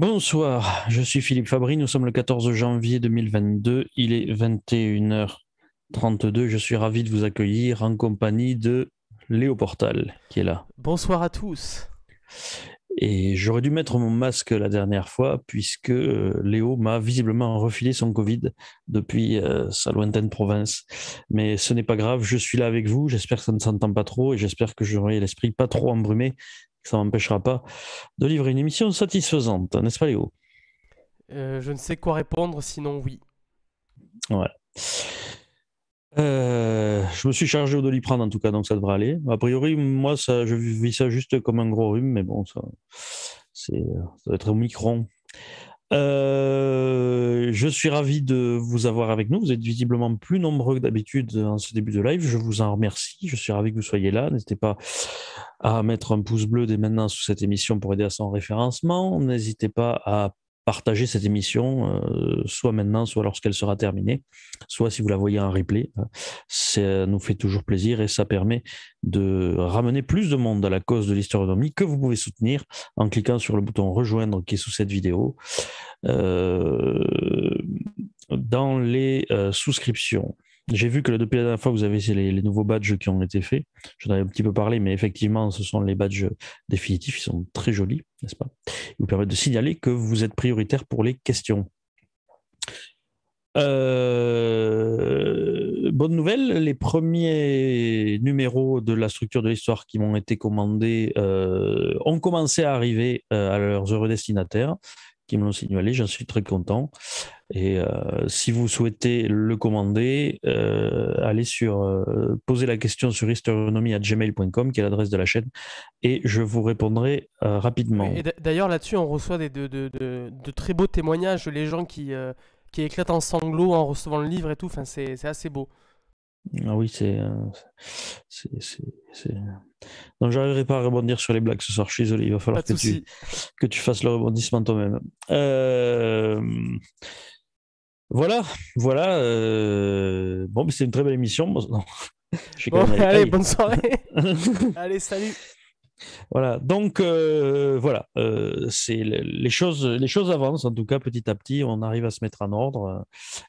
Bonsoir, je suis Philippe Fabry, nous sommes le 14 janvier 2022, il est 21h32, je suis ravi de vous accueillir en compagnie de Léo Portal qui est là. Bonsoir à tous. Et j'aurais dû mettre mon masque la dernière fois puisque euh, Léo m'a visiblement refilé son Covid depuis euh, sa lointaine province. Mais ce n'est pas grave, je suis là avec vous, j'espère que ça ne s'entend pas trop et j'espère que j'aurai l'esprit pas trop embrumé ça m'empêchera pas de livrer une émission satisfaisante, n'est-ce pas Léo euh, Je ne sais quoi répondre, sinon oui. Voilà. Euh, je me suis chargé de l'y prendre en tout cas, donc ça devrait aller. A priori, moi, je vis ça juste comme un gros rhume, mais bon, ça, ça doit être au micron. Euh, je suis ravi de vous avoir avec nous. Vous êtes visiblement plus nombreux que d'habitude en ce début de live. Je vous en remercie. Je suis ravi que vous soyez là. N'hésitez pas à mettre un pouce bleu dès maintenant sous cette émission pour aider à son référencement. N'hésitez pas à partager cette émission, euh, soit maintenant, soit lorsqu'elle sera terminée, soit si vous la voyez en replay. Ça nous fait toujours plaisir et ça permet de ramener plus de monde à la cause de l'historonomie que vous pouvez soutenir en cliquant sur le bouton rejoindre qui est sous cette vidéo. Euh, dans les euh, souscriptions, j'ai vu que depuis la dernière fois, vous avez les, nouveaux badges qui ont été faits. J'en avais un petit peu parlé, mais effectivement, ce sont les badges définitifs. Ils sont très jolis, n'est-ce pas Ils vous permettent de signaler que vous êtes prioritaire pour les questions. Euh, bonne nouvelle, les premiers numéros de la structure de l'histoire qui m'ont été commandés euh, ont commencé à arriver euh, à leurs heureux destinataires qui me l'ont signalé. J'en suis très content. Et euh, si vous souhaitez le commander, euh, allez sur poser euh, posez la question sur gmail.com qui est l'adresse de la chaîne, et je vous répondrai rapidement. Et d'ailleurs là-dessus, on reçoit des, de, très beaux témoignages, les gens qui, qui éclatent en sanglots en recevant le livre et tout. Enfin, c'est assez beau. Ah oui, c'est. Non, j'arriverai pas à rebondir sur les blagues ce soir, je suis désolé, il va falloir que tu, que tu, fasses le rebondissement toi-même. Euh... Voilà, voilà. Euh... Bon, c'est une très belle émission. allez, bonne soirée. allez, salut. Voilà, donc euh, voilà, euh, c'est les choses, les choses avancent en tout cas petit à petit, on arrive à se mettre en ordre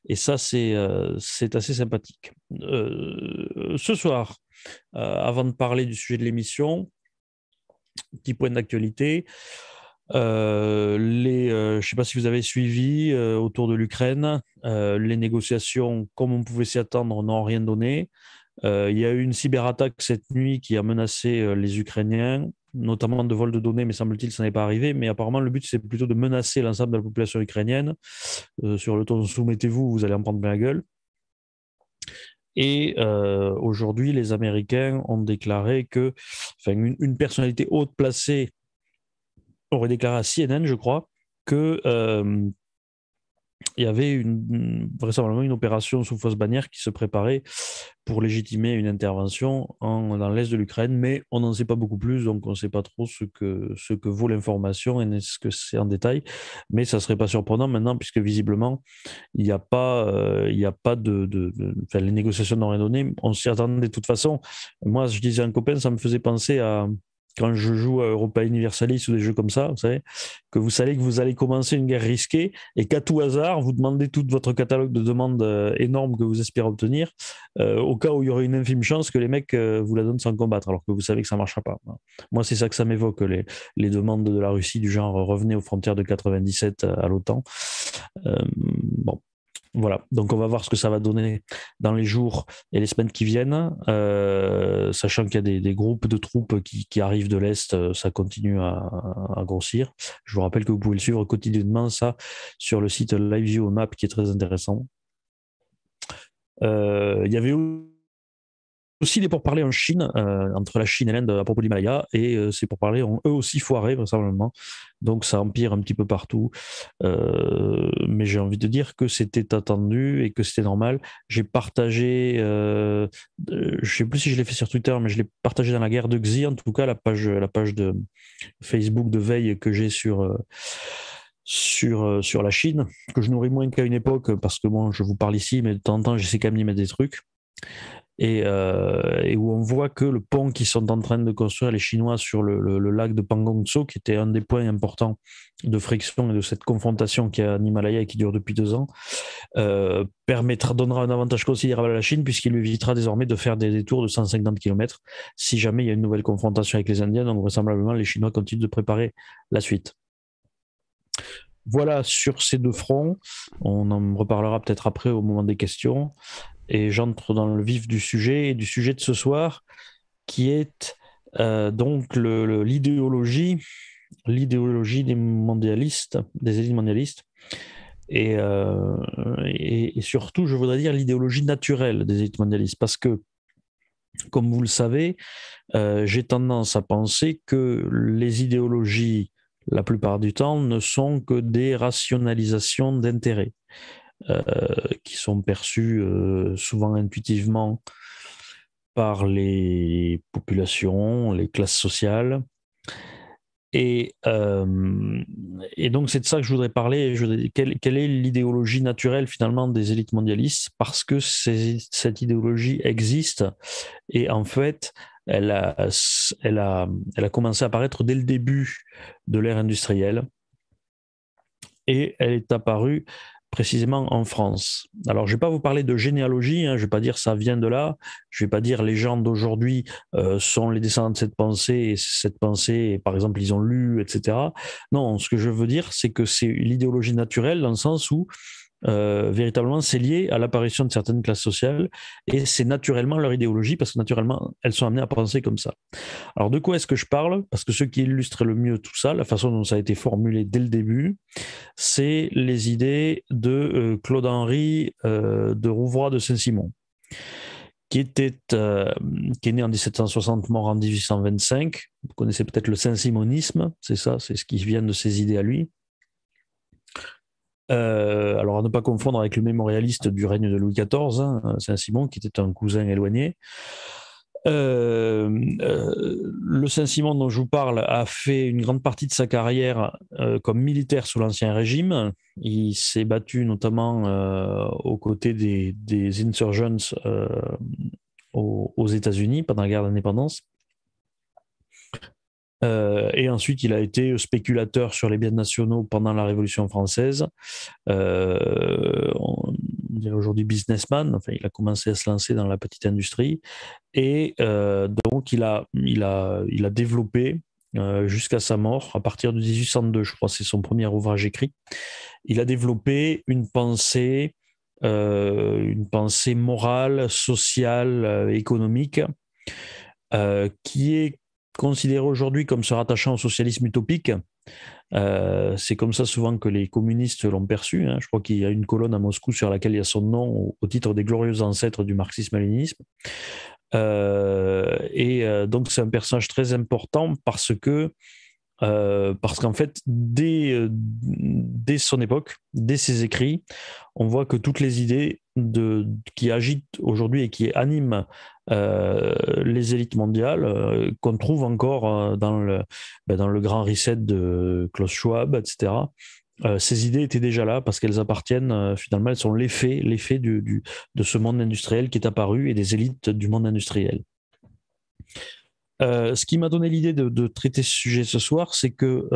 et ça c'est euh, c'est assez sympathique. ce soir, avant de parler du sujet de l'émission, petit point d'actualité. Euh, les, euh, je ne sais pas si vous avez suivi euh, autour de l'Ukraine, les négociations, comme on pouvait s'y attendre, n'ont rien donné. il y a eu une cyberattaque cette nuit qui a menacé les Ukrainiens, notamment de vol de données, mais semble-t-il, ça n'est pas arrivé. Mais apparemment, le but, c'est plutôt de menacer l'ensemble de la population ukrainienne sur le ton soumettez-vous, vous allez en prendre la gueule. Et aujourd'hui, les Américains ont déclaré que, une, une personnalité haute placée aurait déclaré à CNN, je crois, que euh, il y avait vraisemblablement une opération sous fausse bannière qui se préparait pour légitimer une intervention dans l'est de l'Ukraine, mais on n'en sait pas beaucoup plus, donc on ne sait pas trop ce que, vaut l'information et ce que c'est en détail, mais ça ne serait pas surprenant maintenant, puisque visiblement, il n'y euh, a pas, de... les négociations n'ont rien donné, on s'y attendait de toute façon. Moi, je disais à un copain, ça me faisait penser à quand je joue à Europa Universalis ou des jeux comme ça, vous savez, que vous savez que vous allez commencer une guerre risquée et qu'à tout hasard, vous demandez tout votre catalogue de demandes euh, énormes que vous espérez obtenir, euh, au cas où il y aurait une infime chance que les mecs euh, vous la donnent sans combattre, alors que vous savez que ça ne marchera pas. Moi, c'est ça que ça m'évoque, les, demandes de la Russie du genre revenez aux frontières de 97 à l'OTAN. bon, voilà, donc on va voir ce que ça va donner dans les jours et les semaines qui viennent, euh, sachant qu'il y a des, groupes de troupes qui, arrivent de l'Est, euh, ça continue à, grossir. Je vous rappelle que vous pouvez le suivre quotidiennement, ça, sur le site View Map, qui est très intéressant. Euh, il y avait aussi pour parler en Chine, euh, entre la Chine et l'Inde à propos de l'Himalaya, et euh, c'est pour parler ont eux aussi foiré, vraisemblablement. Donc ça empire un petit peu partout. Euh, mais j'ai envie de dire que c'était attendu et que c'était normal. J'ai partagé, je ne sais plus si je l'ai fait sur Twitter, mais je l'ai partagé dans la guerre de Xi, en tout cas la page, la page de Facebook de veille que j'ai sur sur, sur la Chine, que je nourris moins qu'à une époque, parce que moi je vous parle ici, mais de temps en temps, j'essaie quand même d'y mettre des trucs. Euh, et, où on voit que le pont qu'ils sont en train de construire les Chinois sur le, lac de Pangongso, qui était un des points importants de friction et de cette confrontation qui a en Himalaya et qui dure depuis deux ans, euh, permettra, donnera un avantage considérable à la Chine puisqu'il lui évitera désormais de faire des détours de 150 km si jamais il y a une nouvelle confrontation avec les Indiens. Donc vraisemblablement, les Chinois continuent de préparer la suite voilà sur ces deux fronts. On en reparlera peut-être après au moment des questions et j'entre dans le vif du sujet, du sujet de ce soir, qui est euh, donc l'idéologie, l'idéologie des mondialistes, des élites mondialistes, euh, et, surtout, je voudrais dire l'idéologie naturelle des élites mondialistes, parce que, comme vous le savez, euh, j'ai tendance à penser que les idéologies, la plupart du temps, ne sont que des rationalisations d'intérêts. Euh, qui sont perçus euh, souvent intuitivement par les populations, les classes sociales. Et, euh, et donc c'est de ça que je voudrais parler. Je, quelle, quelle, est l'idéologie naturelle finalement des élites mondialistes Parce que cette idéologie existe et en fait elle a, elle, a, elle a commencé à apparaître dès le début de l'ère industrielle et elle est apparue précisément en France. Alors, je ne vais pas vous parler de généalogie, hein, je ne vais pas dire ça vient de là, je ne vais pas dire les gens d'aujourd'hui euh, sont les descendants de cette pensée, cette pensée, par exemple, ils ont lu, etc. Non, ce que je veux dire, c'est que c'est l'idéologie naturelle dans le sens où euh, véritablement, c'est lié à l'apparition de certaines classes sociales et c'est naturellement leur idéologie parce que naturellement, elles sont amenées à penser comme ça. Alors, de quoi est-ce que je parle Parce que ce qui illustre le mieux tout ça, la façon dont ça a été formulé dès le début, c'est les idées de euh, Claude Henry euh, de Rouvroy de Saint-Simon. Qui, était, qui est né en 1760, mort en 1825. Vous connaissez peut-être le Saint-Simonisme, c'est ça, c'est ce qui vient de ses idées à lui. Euh, alors à ne pas confondre avec le mémorialiste du règne de Louis XIV, hein, Saint-Simon, qui était un cousin éloigné. Euh, euh, le Saint-Simon dont je vous parle a fait une grande partie de sa carrière comme militaire sous l'Ancien Régime. Il s'est battu notamment aux côtés des, insurgents aux États-Unis pendant la guerre d'indépendance. Euh, et ensuite, il a été spéculateur sur les biens nationaux pendant la Révolution française. Euh, on dirait aujourd'hui businessman. Enfin, il a commencé à se lancer dans la petite industrie. Et euh, donc, il a, il a, il a développé jusqu'à sa mort, à partir de 1802, je crois, c'est son premier ouvrage écrit. Il a développé une pensée, une pensée morale, sociale, économique, qui est considéré aujourd'hui comme se rattachant au socialisme utopique. Euh, c'est comme ça souvent que les communistes l'ont perçu. Hein. Je crois qu'il y a une colonne à Moscou sur laquelle il y a son nom au titre des glorieux ancêtres du marxisme-léninisme. Euh, et euh, donc c'est un personnage très important parce que parce qu'en fait, dès, dès son époque, dès ses écrits, on voit que toutes les idées qui agite aujourd'hui et qui anime euh, les élites mondiales euh, qu'on trouve encore euh, dans le, ben, dans le grand reset de Klaus Schwab, etc. ces idées étaient déjà là parce qu'elles appartiennent finalement, elles sont l'effet, l'effet de ce monde industriel qui est apparu et des élites du monde industriel. ce qui m'a donné l'idée de, de, traiter ce sujet ce soir, c'est que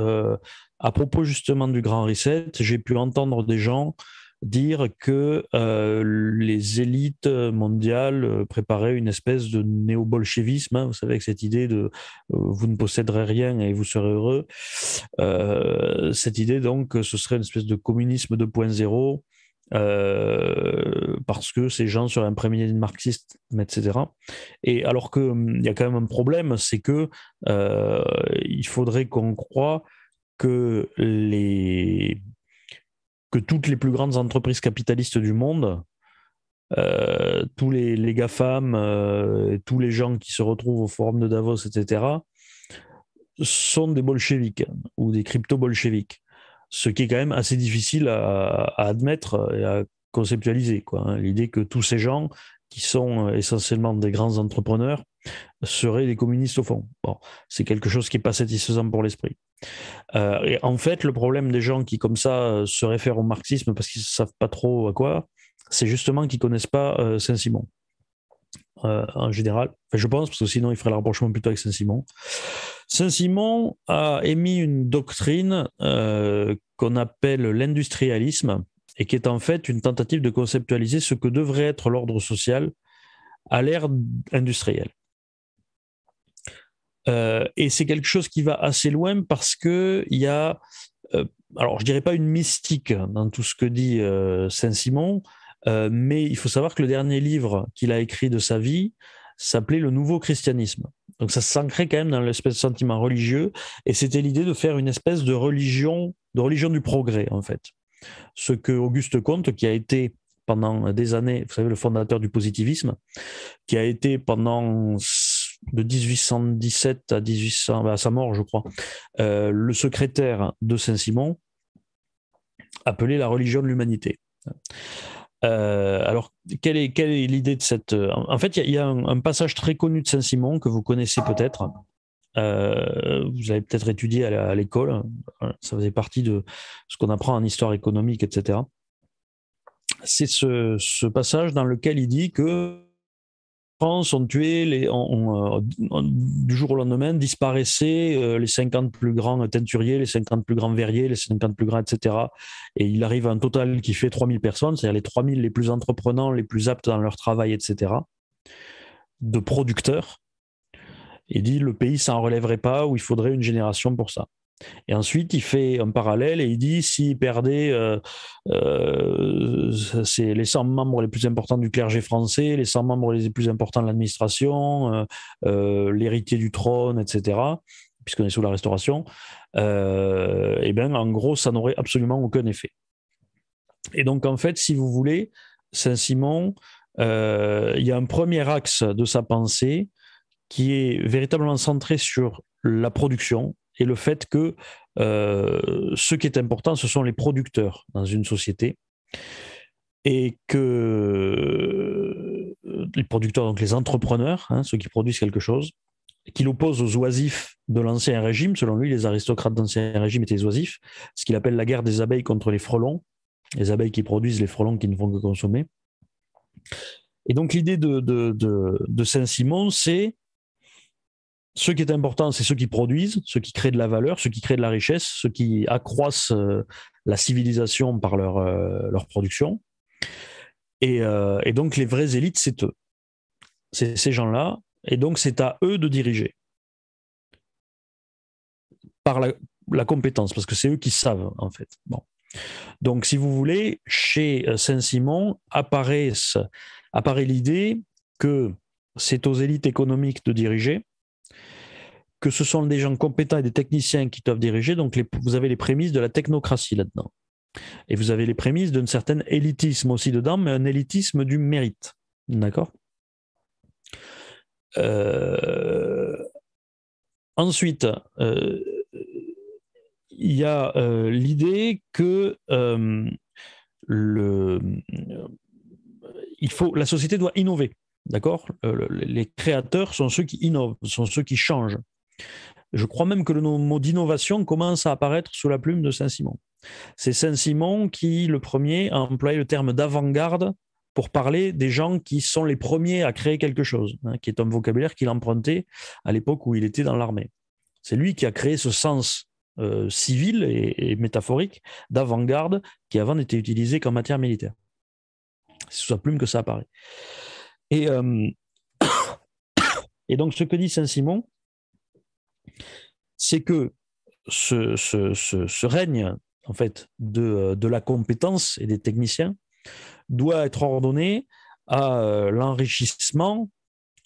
à propos justement du Grand Reset, j'ai pu entendre des gens dire que euh, les élites mondiales euh, préparaient une espèce de néo-bolchevisme, hein, vous savez, avec cette idée de euh, vous ne posséderez rien et vous serez heureux. cette idée, donc, que ce serait une espèce de communisme 2.0. parce que ces gens seraient imprégnés marxiste, marxisme, etc. Et alors qu'il hum, il y a quand même un problème, c'est que il faudrait qu'on croit que les que toutes les plus grandes entreprises capitalistes du monde, euh, tous les, GAFAM, euh, tous les gens qui se retrouvent au forum de Davos, etc., sont des bolcheviques ou des crypto-bolcheviques. Ce qui est quand même assez difficile à, admettre et à conceptualiser. Hein. L'idée que tous ces gens qui sont euh, essentiellement des grands entrepreneurs seraient des communistes au fond. Bon, c'est quelque chose qui n'est pas satisfaisant pour l'esprit. Euh, et en fait, le problème des gens qui, comme ça, euh, se réfèrent au marxisme parce qu'ils ne savent pas trop à quoi, c'est justement qu'ils ne connaissent pas euh, Saint-Simon. en général, je pense, parce que sinon il ferait le rapprochement plutôt avec Saint-Simon. Saint-Simon a émis une doctrine qu'on appelle l'industrialisme et qui est en fait une tentative de conceptualiser ce que devrait être l'ordre social à l'ère industrielle. Euh, et c'est quelque chose qui va assez loin parce que il y a, euh, alors je dirais pas une mystique dans tout ce que dit euh, Saint-Simon, mais il faut savoir que le dernier livre qu'il a écrit de sa vie s'appelait Le Nouveau Christianisme. Donc ça s'ancrait quand même dans l'espèce de sentiment religieux, et c'était l'idée de faire une espèce de religion, de religion du progrès en fait. Ce que Auguste Comte, qui a été pendant des années, vous savez, le fondateur du positivisme, qui a été pendant de 1817 à, 1800, bah, à sa mort, je crois, euh, le secrétaire de Saint-Simon appelé la religion de l'humanité. Euh, alors, quelle est, quelle est l'idée de cette... En fait, il y, a, un, passage très connu de Saint-Simon que vous connaissez peut-être. Euh, vous avez peut-être étudié à l'école. Ça faisait partie de ce qu'on apprend en histoire économique, etc. C'est ce, passage dans lequel il dit que sont tués les, euh, du jour au lendemain, disparaissaient euh, les 50 plus grands teinturiers, les 50 plus grands verriers, les 50 plus grands, etc. Et il arrive un total qui fait 3000 personnes, c'est-à-dire les 3000 les plus entreprenants, les plus aptes dans leur travail, etc., de producteurs. Et dit, le pays s'en relèverait pas ou il faudrait une génération pour ça. Et ensuite, il fait un parallèle et il dit s'il perdait euh, euh, les 100 membres les plus importants du clergé français, les 100 membres les plus importants de l'administration, euh, l'héritier du trône, etc., puisqu'on est sous la Restauration, et eh bien, en gros, ça n'aurait absolument aucun effet. Et donc, en fait, si vous voulez, Saint-Simon, il y a un premier axe de sa pensée qui est véritablement centré sur la production, et le fait que euh, ce qui est important, ce sont les producteurs dans une société et que euh, les producteurs, donc les entrepreneurs, hein, ceux qui produisent quelque chose, qu'il oppose aux oisifs de l'ancien régime. Selon lui, les aristocrates d'ancien régime étaient oisifs, ce qu'il appelle la guerre des abeilles contre les frelons, les abeilles qui produisent, les frelons qui ne font que consommer. Et donc l'idée de Saint-Simon, c'est ce qui est important, c'est ceux qui produisent, ceux qui créent de la valeur, ceux qui créent de la richesse, ceux qui accroissent euh, la civilisation par leur, euh, production. Euh, et, donc, les vraies élites, c'est eux. C'est ces gens-là. Et donc, c'est à eux de diriger. Par la, compétence, parce que c'est eux qui savent, en fait. Donc, si vous voulez, chez Saint-Simon apparaît, apparaît l'idée que c'est aux élites économiques de diriger que ce sont des gens compétents et des techniciens qui doivent diriger. Donc, vous avez les prémices de la technocratie là-dedans. Et vous avez les prémices d'une certain élitisme aussi dedans, mais un élitisme du mérite. D'accord euh, Ensuite, euh, il y a euh, l'idée que le, il faut, la société doit innover. D'accord Les créateurs sont ceux qui innovent, sont ceux qui changent. Je crois même que le mot d'innovation commence à apparaître sous la plume de Saint-Simon. C'est Saint-Simon qui, le premier, a employé le terme d'avant-garde pour parler des gens qui sont les premiers à créer quelque chose, hein, qui est un vocabulaire qu'il empruntait à l'époque où il était dans l'armée. C'est lui qui a créé ce sens euh, civil et, métaphorique d'avant-garde qui avant n'était utilisé qu'en matière militaire. C'est sous sa plume que ça apparaît. Euh, et donc ce que dit Saint-Simon, c'est que ce, règne en fait euh, de, la compétence et des techniciens doit être ordonné à euh, l'enrichissement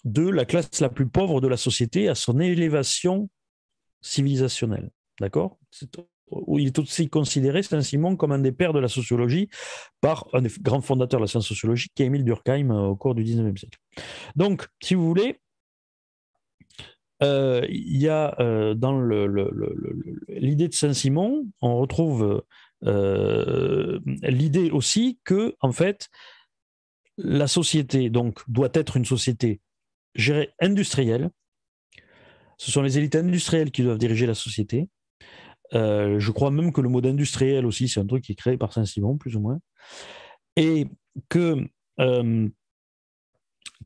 de la classe la plus pauvre de la société, à son élévation civilisationnelle. D'accord il est aussi considéré, Saint-Simon, comme un des pères de la sociologie par un des grands fondateurs de la science sociologique, qui est Émile Durkheim, euh, au cours du 19e siècle. Donc, si vous voulez, euh, il y a euh, dans l'idée le, de Saint-Simon, on retrouve euh, l'idée aussi que, en fait, la société donc doit être une société gérée industrielle. Ce sont les élites industrielles qui doivent diriger la société. je crois même que le mot industriel aussi, c'est un truc qui est créé par Saint-Simon, plus ou moins. Et que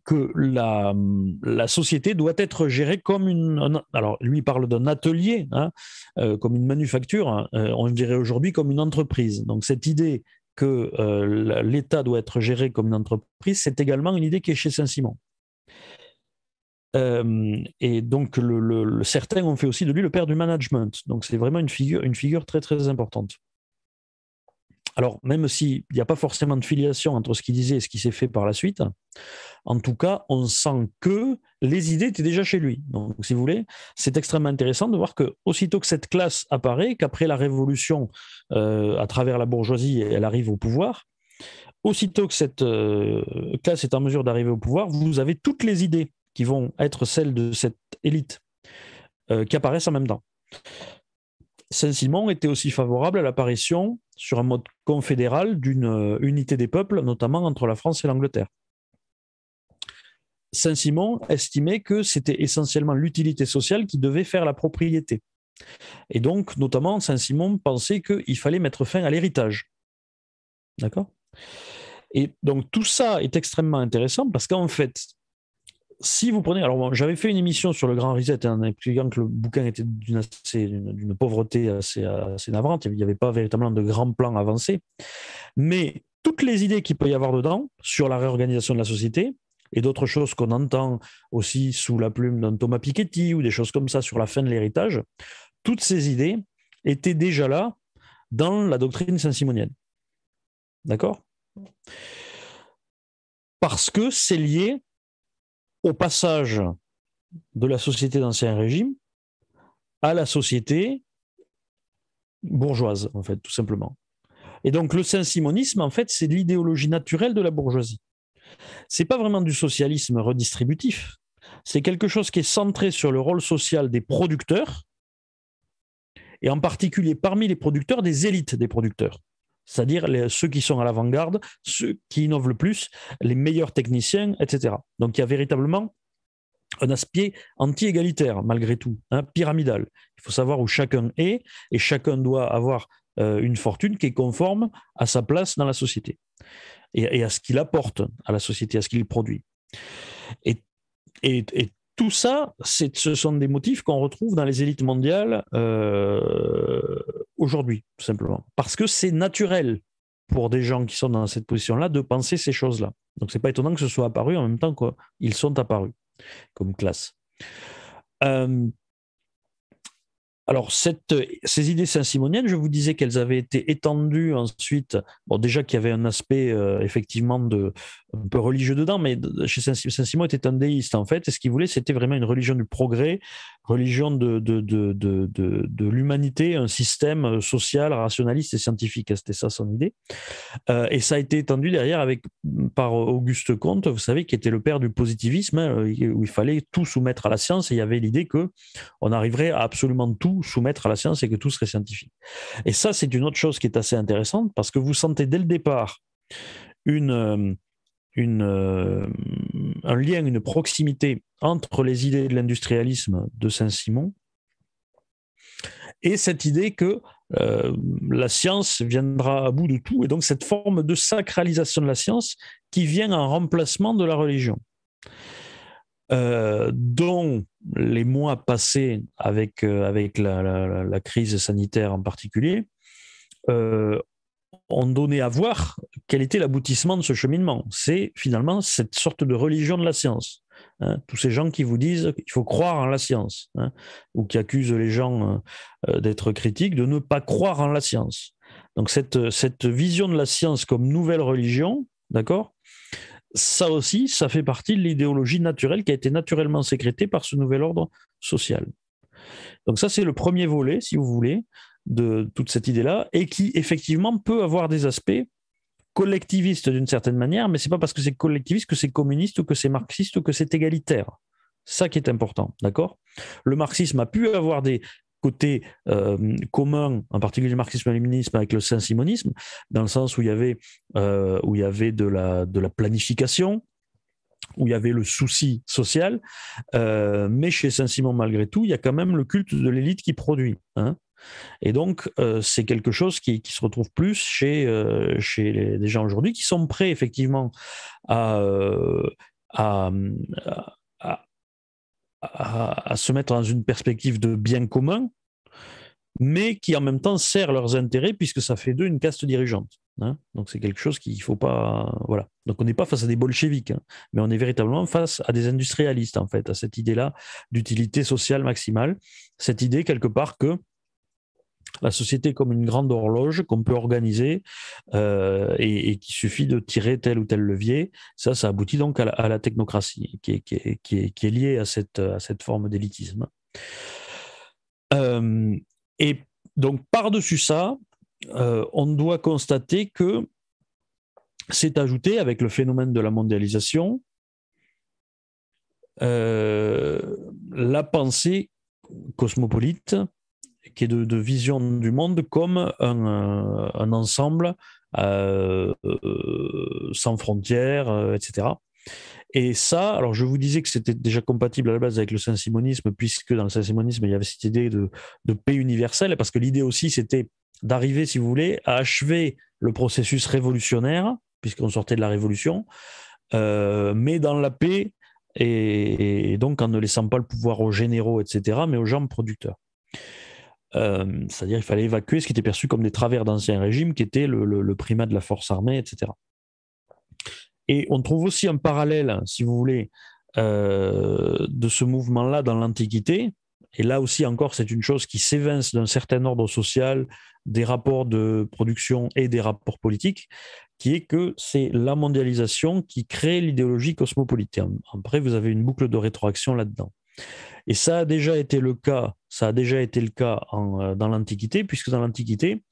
que la, société doit être gérée comme une. alors, lui parle d'un atelier, hein, euh, comme une manufacture, hein, euh, on dirait aujourd'hui comme une entreprise. Donc, cette idée que euh, l'État doit être géré comme une entreprise, c'est également une idée qui est chez Saint-Simon. et donc, certains ont fait aussi de lui le père du management. Donc, c'est vraiment une figure, une figure très, très importante alors, même s'il n'y a pas forcément de filiation entre ce qu'il disait et ce qui s'est fait par la suite, en tout cas, on sent que les idées étaient déjà chez lui. Donc, si vous voulez, c'est extrêmement intéressant de voir que, aussitôt que cette classe apparaît, qu'après la révolution, euh, à travers la bourgeoisie, elle arrive au pouvoir, aussitôt que cette euh, classe est en mesure d'arriver au pouvoir, vous avez toutes les idées qui vont être celles de cette élite euh, qui apparaissent en même temps. Saint-Simon était aussi favorable à l'apparition sur un mode confédéral d'une euh, unité des peuples, notamment entre la France et l'Angleterre. Saint-Simon estimait que c'était essentiellement l'utilité sociale qui devait faire la propriété. Et donc, notamment, Saint-Simon pensait qu'il fallait mettre fin à l'héritage. D'accord Et donc, tout ça est extrêmement intéressant parce qu'en fait, si vous prenez. Alors, j'avais fait une émission sur le Grand Reset en hein, expliquant que le bouquin était d'une pauvreté assez, assez navrante. Il n'y avait pas véritablement de grands plans avancé. Mais toutes les idées qu'il peut y avoir dedans sur la réorganisation de la société, et d'autres choses qu'on entend aussi sous la plume d'un Thomas Piketty ou des choses comme ça sur la fin de l'héritage, toutes ces idées étaient déjà là dans la doctrine saint-simonienne. D'accord Parce que c'est lié au passage de la société d'Ancien Régime à la société bourgeoise, en fait, tout simplement. Et donc le saint-simonisme, en fait, c'est l'idéologie naturelle de la bourgeoisie. n'est pas vraiment du socialisme redistributif. C'est quelque chose qui est centré sur le rôle social des producteurs, et en particulier parmi les producteurs, des élites des producteurs c'est-à-dire ceux qui sont à l'avant-garde, ceux qui innovent le plus, les meilleurs techniciens, etc. Donc il y a véritablement un aspect anti-égalitaire, malgré tout, hein, pyramidal. Il faut savoir où chacun est, et chacun doit avoir euh, une fortune qui est conforme à sa place dans la société, et, à ce qu'il apporte à la société, à ce qu'il produit. Et, tout ça, ce sont des motifs qu'on retrouve dans les élites mondiales euh, aujourd'hui, tout simplement. Parce que c'est naturel pour des gens qui sont dans cette position-là de penser ces choses-là. Donc, ce n'est pas étonnant que ce soit apparu en même temps qu'ils sont apparus comme classe. Euh, alors, ces idées saint-simoniennes, je vous disais qu'elles avaient été étendues ensuite. Bon, déjà qu'il y avait un aspect euh, effectivement de, un peu religieux dedans, mais Saint-Simon était un déiste en fait, et ce qu'il voulait, c'était vraiment une religion du progrès, religion de, de, l'humanité, un système euh, social, rationaliste et scientifique, hein, c'était ça son idée. Euh, et ça a été étendu derrière avec, par Auguste Comte, vous savez, qui était le père du positivisme, hein, euh, où il fallait tout soumettre à la science, et il y avait l'idée que on arriverait à absolument tout soumettre à la science et que tout serait scientifique. Et ça, c'est une autre chose qui est assez intéressante, parce que vous sentez dès le départ une une, euh, un lien, une proximité entre les idées de l'industrialisme de Saint-Simon et cette idée que euh, la science viendra à bout de tout, et donc cette forme de sacralisation de la science qui vient en remplacement de la religion, euh, dont les mois passés avec, euh, avec la, la, crise sanitaire en particulier ont donné à voir quel était l'aboutissement de ce cheminement. C'est finalement cette sorte de religion de la science. Hein. tous ces gens qui vous disent qu'il faut croire en la science, hein, ou qui accusent les gens euh, euh, d'être critiques, de ne pas croire en la science. Donc cette, euh, cette vision de la science comme nouvelle religion, d'accord Ça aussi, ça fait partie de l'idéologie naturelle qui a été naturellement sécrétée par ce nouvel ordre social. Donc ça, c'est le premier volet, si vous voulez, de toute cette idée-là, et qui effectivement peut avoir des aspects collectivistes d'une certaine manière, mais c'est pas parce que c'est collectiviste que c'est communiste ou que c'est marxiste ou que c'est égalitaire. Ça qui est important, d'accord Le marxisme a pu avoir des côtés euh, communs, en particulier le marxisme-léninisme avec le saint-simonisme, dans le sens où il y avait, euh, où il y avait de, la, de la planification, où il y avait le souci social, euh, mais chez Saint-Simon, malgré tout, il y a quand même le culte de l'élite qui produit. Hein et donc, euh, c'est quelque chose qui, se retrouve plus chez, euh, chez les, gens aujourd'hui qui sont prêts effectivement euh, à, à, se mettre dans une perspective de bien commun, mais qui en même temps sert leurs intérêts puisque ça fait d'eux une caste dirigeante. Hein. Donc c'est quelque chose qu'il ne faut pas. Voilà. Donc on n'est pas face à des bolcheviques, hein, mais on est véritablement face à des industrialistes en fait, à cette idée-là d'utilité sociale maximale, cette idée quelque part que la société comme une grande horloge qu'on peut organiser euh, et, qui qu'il suffit de tirer tel ou tel levier. Ça, ça aboutit donc à la, technocratie qui est, liée à cette, à cette forme d'élitisme. Euh, et donc, par-dessus ça, euh, on doit constater que c'est ajouté avec le phénomène de la mondialisation la pensée cosmopolite qui est de, vision du monde comme un, euh, ensemble euh, sans frontières, euh, etc. Et ça, alors je vous disais que c'était déjà compatible à la base avec le saint-simonisme, puisque dans le saint-simonisme, il y avait cette idée de, paix universelle, parce que l'idée aussi, c'était d'arriver, si vous voulez, à achever le processus révolutionnaire, puisqu'on sortait de la Révolution, mais dans la paix, et, et, donc en ne laissant pas le pouvoir aux généraux, etc., mais aux gens producteurs. Euh, c'est-à-dire il fallait évacuer ce qui était perçu comme des travers d'ancien régime, qui était le, primat de la force armée, etc. Et on trouve aussi un parallèle, si vous voulez, euh, de ce mouvement-là dans l'Antiquité. Et là aussi encore, c'est une chose qui s'évince d'un certain ordre social, des rapports de production et des rapports politiques, qui est que c'est la mondialisation qui crée l'idéologie cosmopolite. Après, vous avez une boucle de rétroaction là-dedans. Et ça a déjà été le cas ça a déjà été le cas euh, dans l'Antiquité, puisque dans l'Antiquité,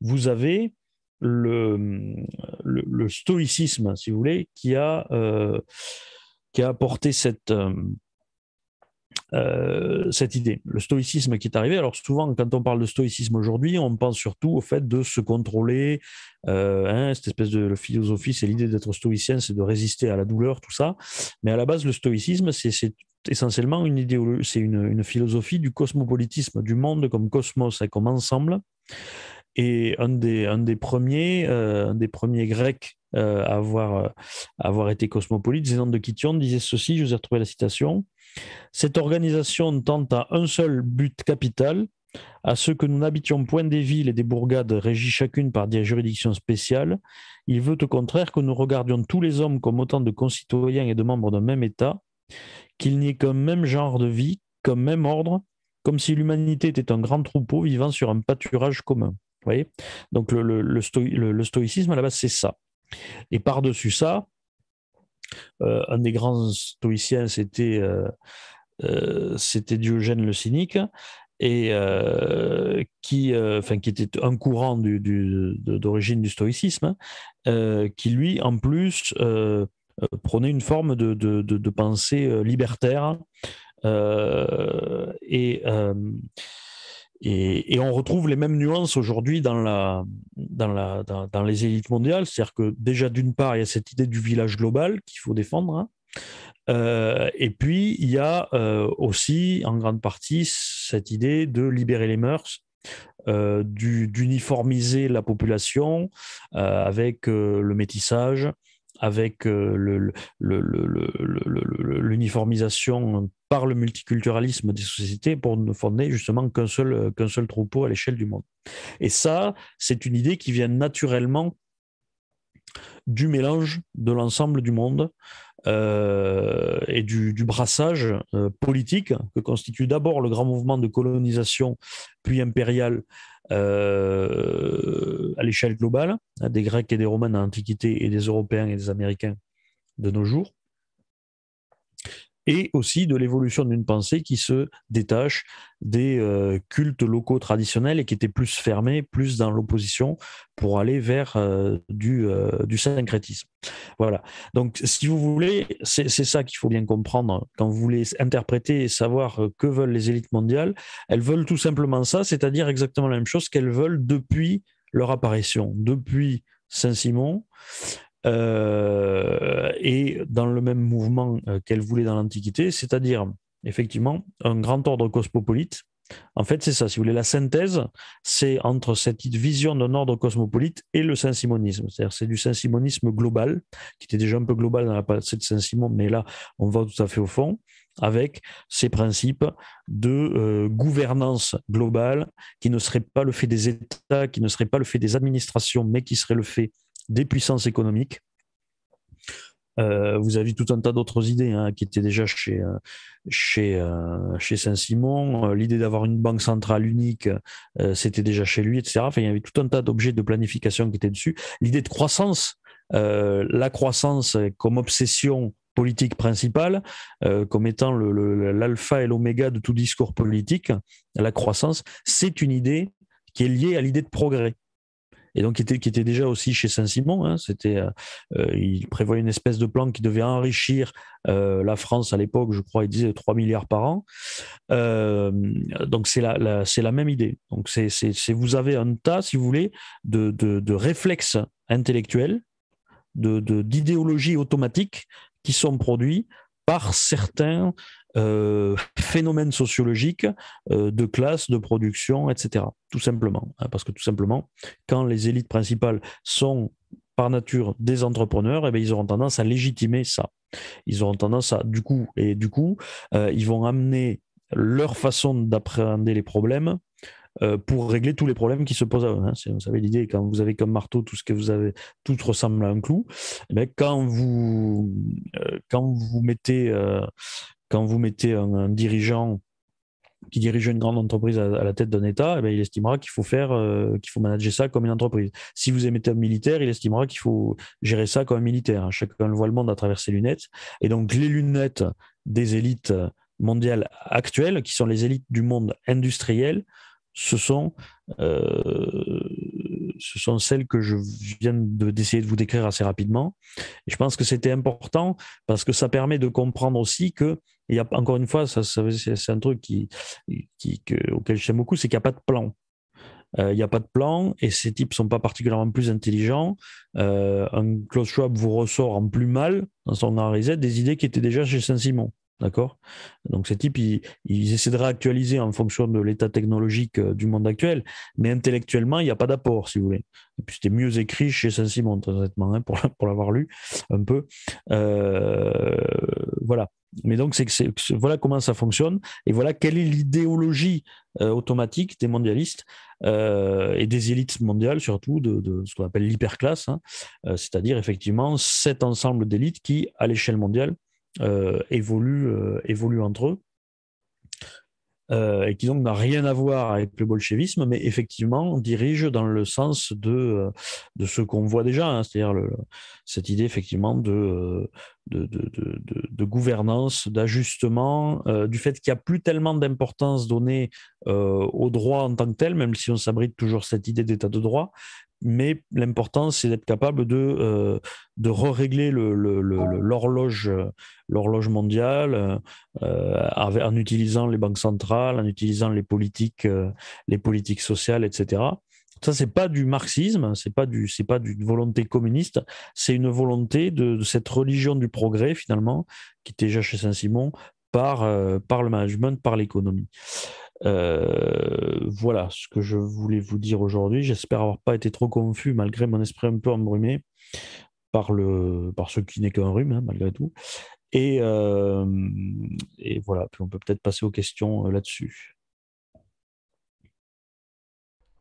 vous avez le, stoïcisme, si vous voulez, qui a, euh, qui a apporté cette, euh, cette idée. Le stoïcisme qui est arrivé, alors souvent quand on parle de stoïcisme aujourd'hui, on pense surtout au fait de se contrôler, hein, cette espèce de philosophie, c'est l'idée d'être stoïcien, c'est de résister à la douleur, tout ça. Mais à la base, le stoïcisme, c'est essentiellement une idéologie, c'est une, philosophie du cosmopolitisme, du monde comme cosmos, et comme ensemble. Et un des, un des premiers, euh, des premiers Grecs euh, à, avoir, avoir été cosmopolite, Zénon de Kition, disait ceci, je vous ai retrouvé la citation, Cette organisation tend à un seul but capital, à ce que nous n'habitions point des villes et des bourgades régies chacune par des juridictions spéciales. Il veut au contraire que nous regardions tous les hommes comme autant de concitoyens et de membres d'un même État, qu'il n'y ait qu'un même genre de vie, qu'un même ordre, comme si l'humanité était un grand troupeau vivant sur un pâturage commun. Vous voyez Donc le, stoïcisme, à la base, c'est ça. Et par-dessus ça, euh, un des grands stoïciens, c'était euh, euh, Diogène le Cynique, et qui, enfin, qui était un courant d'origine du, stoïcisme, hein, qui lui, en plus, euh, prenait une forme de, pensée euh, libertaire. Euh, et. on retrouve les mêmes nuances aujourd'hui dans, les élites mondiales. C'est-à-dire que déjà, d'une part, il y a cette idée du village global qu'il faut défendre. Hein. et puis, il y a aussi, en grande partie, cette idée de libérer les mœurs. d'uniformiser la population avec le métissage, avec l'uniformisation par le multiculturalisme des sociétés pour ne fonder justement qu'un seul, euh, seul troupeau à l'échelle du monde. Et ça, c'est une idée qui vient naturellement du mélange de l'ensemble du monde euh, et du, brassage euh, politique que constitue d'abord le grand mouvement de colonisation puis impérial. Euh, à l'échelle globale, hein, des Grecs et des Romains dans l'Antiquité et des Européens et des Américains de nos jours et aussi de l'évolution d'une pensée qui se détache des euh, cultes locaux traditionnels et qui était plus fermée, plus dans l'opposition pour aller vers euh, du, euh, du, syncrétisme. Voilà. Donc, si vous voulez, c'est ça qu'il faut bien comprendre quand vous voulez interpréter et savoir que veulent les élites mondiales. Elles veulent tout simplement ça, c'est-à-dire exactement la même chose qu'elles veulent depuis leur apparition, depuis Saint-Simon euh, et dans le même mouvement euh, qu'elle voulait dans l'Antiquité, c'est-à-dire effectivement un grand ordre cosmopolite. En fait, c'est ça, si vous voulez, la synthèse, c'est entre cette vision d'un ordre cosmopolite et le saint-simonisme. C'est-à-dire, c'est du saint-simonisme global, qui était déjà un peu global dans la pensée de Saint-Simon, mais là, on va tout à fait au fond, avec ces principes de euh, gouvernance globale, qui ne serait pas le fait des États, qui ne serait pas le fait des administrations, mais qui serait le fait des puissances économiques. Euh, vous avez tout un tas d'autres idées hein, qui étaient déjà chez, euh, chez, euh, chez Saint-Simon. L'idée d'avoir une banque centrale unique, c'était déjà chez lui, etc. il y avait tout un tas d'objets de planification qui étaient dessus. L'idée de croissance, la croissance comme obsession politique principale, comme étant l'alpha et l'oméga de tout discours politique, la croissance, c'est une idée qui est liée à l'idée de progrès et donc qui était, qui était déjà aussi chez Saint-Simon. Hein. c'était, euh, euh, il prévoyait une espèce de plan qui devait enrichir euh, la France à l'époque, je crois, il disait 3 milliards par an. donc c'est la, c'est la même idée. Donc c'est, vous avez un tas, si vous voulez, de, réflexes intellectuels, de, de, d'idéologies automatiques qui sont produits par certains euh, phénomènes sociologiques euh, de classe, de production, etc. Tout simplement. Hein, parce que tout simplement, quand les élites principales sont par nature des entrepreneurs, et eh bien ils auront tendance à légitimer ça. Ils auront tendance à, du coup, et du coup, euh, ils vont amener leur façon d'appréhender les problèmes pour régler tous les problèmes qui se posent à eux. Hein. Vous savez l'idée, quand vous avez comme marteau tout ce que vous avez, tout ressemble à un clou. mais eh ben, quand vous, quand vous mettez, quand vous mettez un, dirigeant qui dirige une grande entreprise à, la tête d'un État, eh ben, il estimera qu'il faut faire, euh, qu'il faut manager ça comme une entreprise. Si vous émettez un militaire, il estimera qu'il faut gérer ça comme un militaire. Hein. Chacun le voit le monde à travers ses lunettes. Et donc, les lunettes des élites mondiales actuelles, qui sont les élites du monde industriel, ce sont, euh, ce sont celles que je viens d'essayer de, vous décrire assez rapidement. Et je pense que c'était important parce que ça permet de comprendre aussi que il y a, encore une fois, ça, c'est un truc qui, qui que, auquel j'aime beaucoup, c'est qu'il n'y a pas de plan. Euh, il n'y a pas de plan et ces types sont pas particulièrement plus intelligents. Euh, un Klaus Schwab vous ressort en plus mal dans son RZ des idées qui étaient déjà chez Saint-Simon. D'accord Donc, ces types, ils, ils, essaient de réactualiser en fonction de l'état technologique euh, du monde actuel, mais intellectuellement, il n'y a pas d'apport, si vous voulez. Et puis, c'était mieux écrit chez Saint-Simon, honnêtement, hein, pour, pour l'avoir lu un peu. voilà. Mais donc, c'est, c'est, voilà comment ça fonctionne et voilà quelle est l'idéologie euh, automatique des mondialistes euh, et des élites mondiales, surtout de, ce qu'on appelle l'hyperclasse, hein, euh, c'est-à-dire effectivement cet ensemble d'élites qui, à l'échelle mondiale, évoluent évolue entre eux. Euh, et qui donc n'a rien à voir avec le bolchevisme, mais effectivement dirige dans le sens de, euh, ce qu'on voit déjà, hein, c'est-à-dire cette idée effectivement de, euh, de, gouvernance, d'ajustement, du fait qu'il n'y a plus tellement d'importance donnée au droit en tant que tel, même si on s'abrite toujours cette idée d'état de droit, mais l'important, c'est d'être capable de, euh, de re-régler l'horloge mondiale euh, en utilisant les banques centrales, en utilisant les politiques, euh, les politiques sociales, etc. Ça, c'est pas du marxisme, c'est pas c'est pas d'une volonté communiste, c'est une volonté de, cette religion du progrès finalement qui était déjà chez Saint-Simon par, par le management, par l'économie. Euh, voilà ce que je voulais vous dire aujourd'hui. J'espère avoir pas été trop confus malgré mon esprit un peu embrumé par, le, par ce qui n'est qu'un rhume, hein, malgré tout. Et, euh, et, voilà, puis on peut peut-être passer aux questions euh, là-dessus.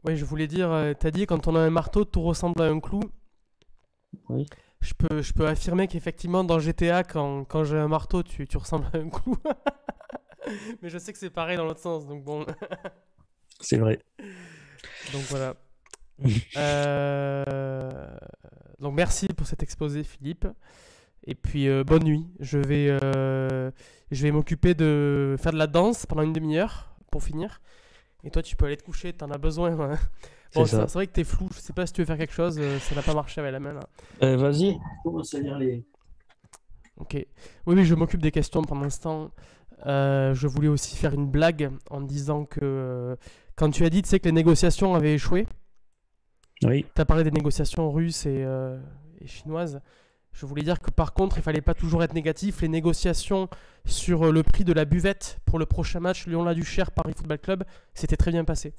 Oui, je voulais dire, tu as dit quand on a un marteau, tout ressemble à un clou. Oui. Je peux, je peux affirmer qu'effectivement, dans GTA, quand, quand j'ai un marteau, tu, tu ressembles à un clou. Mais je sais que c'est pareil dans l'autre sens, donc bon. c'est vrai. Donc voilà. Euh, donc merci pour cet exposé, Philippe. Et puis euh, bonne nuit. Je vais, euh, je vais m'occuper de faire de la danse pendant une demi-heure pour finir. Et toi, tu peux aller te coucher, t'en as besoin. Hein. c'est vrai que t'es flou. Je sais pas si tu veux faire quelque chose. Ça n'a pas marché avec la main. Vas-y. lire les. Ok. Oui, oui, je m'occupe des questions pendant l'instant. Euh, je voulais aussi faire une blague en disant que euh, quand tu as dit que les négociations avaient échoué, oui. tu as parlé des négociations russes euh, et, chinoises. Je voulais dire que par contre, il fallait pas toujours être négatif. Les négociations sur le prix de la buvette pour le prochain match Lyon-Laduchère Paris Football Club, c'était très bien passé.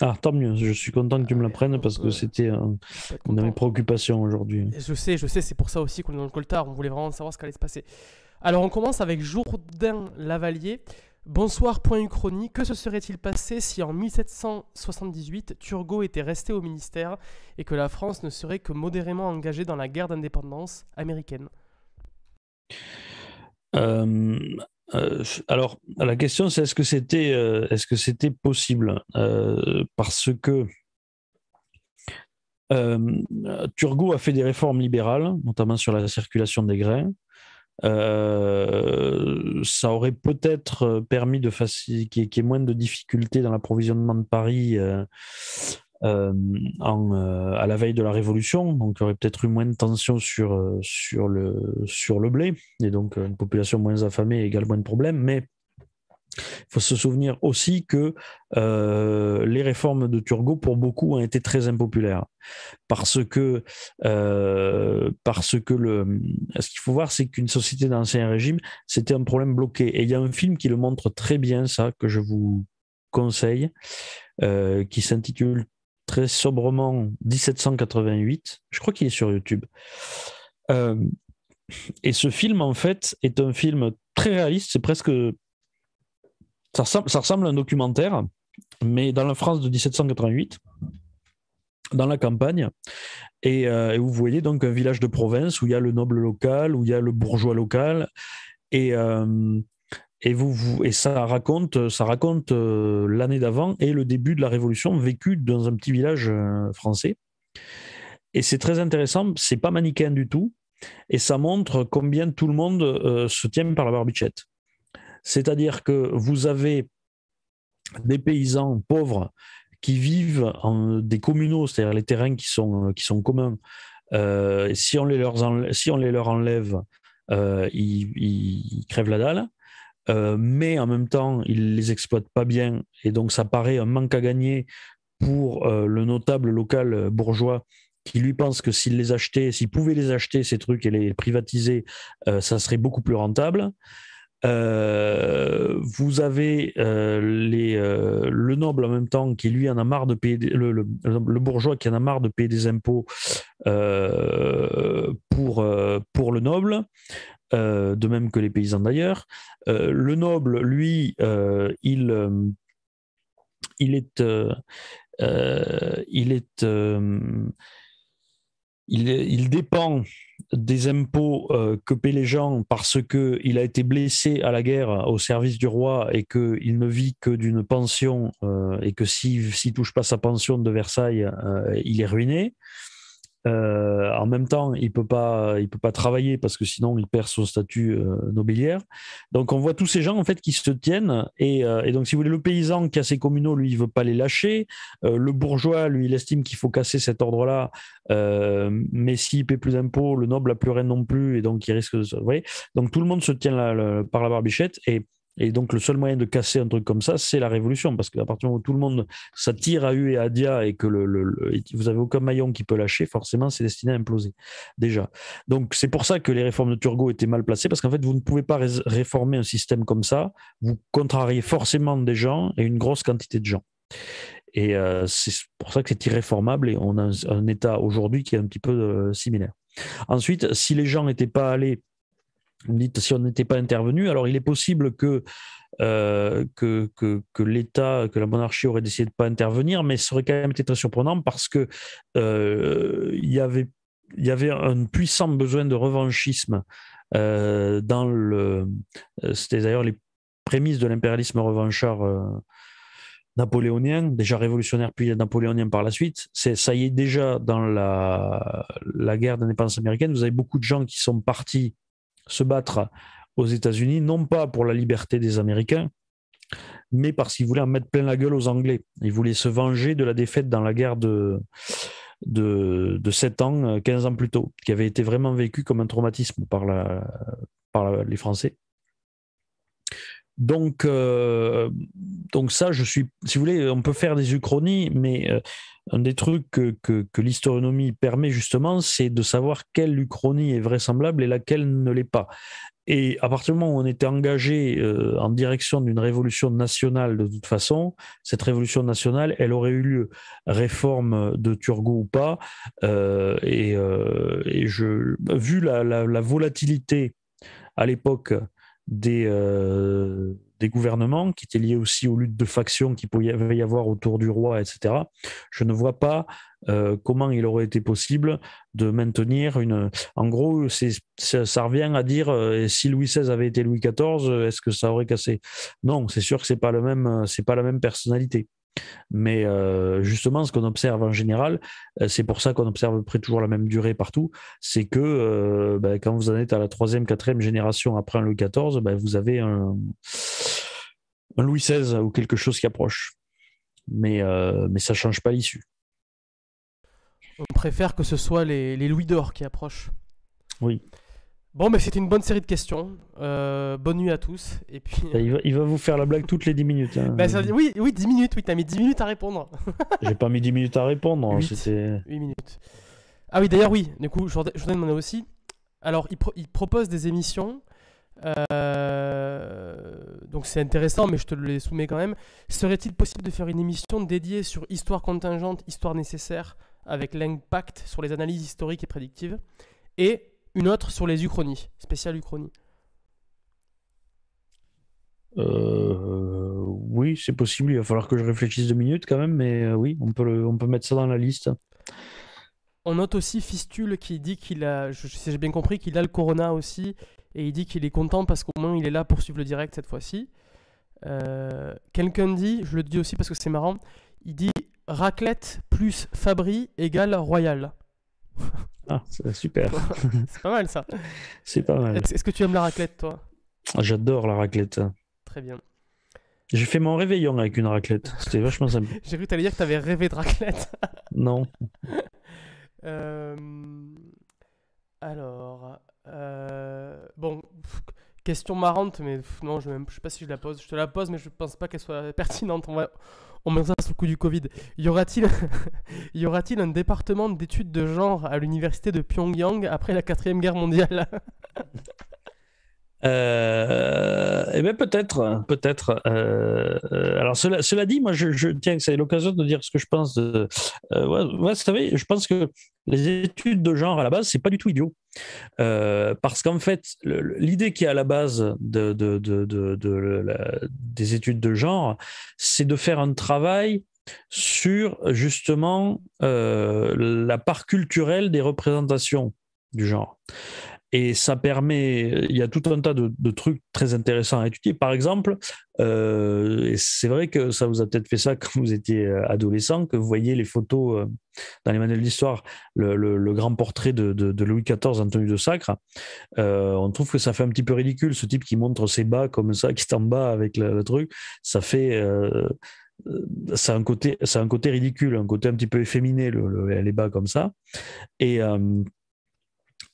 Ah, tant mieux, je suis content que tu me l'apprennes parce que c'était une de mes préoccupations aujourd'hui. Je sais, je sais, c'est pour ça aussi qu'on est dans le coltard, on voulait vraiment savoir ce qu'allait se passer. Alors on commence avec Jourdain Lavalier. Bonsoir, point Uchronie. Que se serait-il passé si en 1778 Turgot était resté au ministère et que la France ne serait que modérément engagée dans la guerre d'indépendance américaine euh, euh, Alors, la question c'est est-ce que c'était euh, est-ce que c'était possible Parce que Turgot a fait des réformes libérales, notamment sur la circulation des grains. Euh, ça aurait peut-être euh, permis de qu'il y, ait moins de difficultés dans l'approvisionnement de Paris euh, en, à la veille de la Révolution, donc il y aurait peut-être eu moins de tensions sur, sur, le, sur le blé, et donc une population moins affamée égale moins de problèmes, mais il faut se souvenir aussi que euh, les réformes de Turgot, pour beaucoup, ont été très impopulaires. Parce que, euh, parce que le, ce qu'il faut voir, c'est qu'une société d'ancien régime, c'était un problème bloqué. Et il y a un film qui le montre très bien, ça, que je vous conseille, euh, qui s'intitule très sobrement 1788. Je crois qu'il est sur YouTube. et ce film, en fait, est un film très réaliste. C'est presque ça ressemble, à un documentaire, mais dans la France de 1788 dans la campagne. Euh, et, vous voyez donc un village de province où il y a le noble local, où il y a le bourgeois local. Et, euh, ça raconte, euh, l'année d'avant et le début de la Révolution vécue dans un petit village français. Et c'est très intéressant, c'est pas manichéen du tout. Et ça montre combien tout le monde se tient par la barbichette. C'est-à-dire que vous avez des paysans pauvres qui vivent en des communaux, c'est-à-dire les terrains qui sont, communs. Euh, si, on les leur enlève, euh, ils, crèvent la dalle. Euh, mais en même temps, ils ne les exploitent pas bien. Et donc, ça paraît un manque à gagner pour le notable local bourgeois qui lui pense que s'il les achetait, s'il pouvait les acheter, ces trucs, et les privatiser, ça serait beaucoup plus rentable. Euh, vous avez euh, les, euh, le noble en même temps qui lui en a marre de payer le, bourgeois qui en a marre de payer des impôts pour, pour le noble. de même que les paysans d'ailleurs. le noble, lui, il, il est, il est, il, il dépend des impôts euh, que paient les gens parce qu'il a été blessé à la guerre au service du roi et qu'il ne vit que d'une pension euh, et que s'il ne touche pas sa pension de Versailles, euh, il est ruiné. Euh, en même temps, il peut pas, peut pas travailler parce que sinon il perd son statut euh, nobiliaire. Donc on voit tous ces gens en fait qui se tiennent et, euh, donc si vous voulez le paysan qui a ses communaux, lui il veut pas les lâcher. le bourgeois, lui, il estime qu'il faut casser cet ordre-là, mais s'il paie plus d'impôts, le noble n'a plus rien non plus et donc il risque de. Vous voyez donc tout le monde se tient par la barbichette et et donc, le seul moyen de casser un truc comme ça, c'est la révolution. Parce qu'à partir du moment où tout le monde s'attire à U et à Dia et que le, vous n'avez aucun maillon qui peut lâcher, forcément, c'est destiné à imploser. Déjà. Donc, c'est pour ça que les réformes de Turgot étaient mal placées. Parce qu'en fait, vous ne pouvez pas réformer un système comme ça. Vous contrariez forcément des gens et une grosse quantité de gens. Et euh, c'est pour ça que c'est irréformable et on a un, État aujourd'hui qui est un petit peu euh, similaire. Ensuite, si les gens n'étaient pas allés si on n'était pas intervenu. Alors, il est possible que, euh, que, que, l'État, que la monarchie aurait décidé de ne pas intervenir, mais ça aurait quand même été très surprenant parce que euh, il y avait il y avait un puissant besoin de revanchisme euh, dans le. C'était d'ailleurs les prémices de l'impérialisme revanchard napoléonien, déjà révolutionnaire puis napoléonien par la suite. C'est ça y est déjà dans la, la guerre d'indépendance américaine, vous avez beaucoup de gens qui sont partis se battre aux États-Unis, non pas pour la liberté des Américains, mais parce qu'ils voulaient en mettre plein la gueule aux Anglais. Ils voulaient se venger de la défaite dans la guerre de, de, 7 ans, 15 euh, ans plus tôt, qui avait été vraiment vécue comme un traumatisme par, la, par les Français. Donc, euh, donc ça, je suis, si vous voulez, on peut faire des uchronies, mais euh, un des trucs que, que, permet justement, c'est de savoir quelle uchronie est vraisemblable et laquelle ne l'est pas. Et à partir du moment où on était engagé euh, en direction d'une révolution nationale, de toute façon, cette révolution nationale, elle aurait eu lieu, réforme de Turgot ou pas. et, je, vu la volatilité à l'époque des, euh, des gouvernements, qui étaient liés aussi aux luttes de factions qui pouvait y avoir autour du roi, etc. Je ne vois pas euh, comment il aurait été possible de maintenir une. En gros, ça, revient à dire euh, si Louis XVI avait été Louis XIV, est-ce que ça aurait cassé Non, c'est sûr que c'est pas le même, c'est pas la même personnalité. Mais euh, justement, ce qu'on observe en général, euh, c'est pour ça qu'on observe à peu près toujours la même durée partout, c'est que euh, ben, quand vous en êtes à la troisième, quatrième génération après un Louis XIV, ben, vous avez un, un, Louis XVI ou quelque chose qui approche. Mais, ça ne change pas l'issue. On préfère que ce soit les, les Louis d'or qui approchent. Oui. Bon, mais c'était une bonne série de questions. Euh, bonne nuit à tous. Et puis... Bah, il, va, vous faire la blague toutes les 10 minutes. Hein. Bah, oui, oui, 10 minutes. Oui, t'as mis 10 minutes à répondre. J'ai pas mis 10 minutes à répondre. 8, hein, minutes. Ah oui, d'ailleurs, oui. Du coup, Jordan demander aussi. Alors, il, propose des émissions. Euh, donc, c'est intéressant, mais je te les soumets quand même. Serait-il possible de faire une émission dédiée sur histoire contingente, histoire nécessaire, avec l'impact sur les analyses historiques et prédictives Et une autre sur les Uchronies, spécial Uchronie. Euh, oui, c'est possible. Il va falloir que je réfléchisse deux minutes quand même, mais euh, oui, on peut, on peut mettre ça dans la liste. On note aussi Fistule qui dit qu'il a, si j'ai bien compris, qu'il a le Corona aussi, et il dit qu'il est content parce qu'au moins il est là pour suivre le direct cette fois-ci. Euh, quelqu'un dit, je le dis aussi parce que c'est marrant, il dit raclette plus Fabri égale Royal. Ah, c'est super. c'est pas mal ça. C'est pas mal. Est-ce que tu aimes la raclette, toi J'adore la raclette. Très bien. J'ai fait mon réveillon avec une raclette. C'était vachement sympa. J'ai cru que t'allais dire que t'avais rêvé de raclette. non. Euh, alors. Euh, bon. Question marrante, mais non, je ne sais pas si je la pose. Je te la pose, mais je pense pas qu'elle soit pertinente. On va, on met ça sous le coup du Covid. Y aura-t-il y aura-t-il un département d'études de genre à l'université de Pyongyang après la quatrième guerre mondiale Euh, eh bien, peut-être, peut-être. Euh, euh, alors, cela, dit, moi, je, tiens que c'est l'occasion de dire ce que je pense. De, euh, vous savez, je pense que les études de genre à la base, c'est pas du tout idiot. parce qu'en fait, l'idée qui est à la base de, de, des études de genre, c'est de faire un travail sur justement la part culturelle des représentations du genre. Et ça permet, il y a tout un tas de, trucs très intéressants à étudier. Par exemple, euh, c'est vrai que ça vous a peut-être fait ça quand vous étiez euh, adolescent, que vous voyez les photos euh, dans les manuels d'histoire, le, le, grand portrait de, Louis XIV en tenue de sacre. Euh, on trouve que ça fait un petit peu ridicule, ce type qui montre ses bas comme ça, qui est en bas avec le, truc. Ça fait... ça a, un côté, ça a un côté ridicule, un côté un petit peu efféminé, les bas comme ça. Et,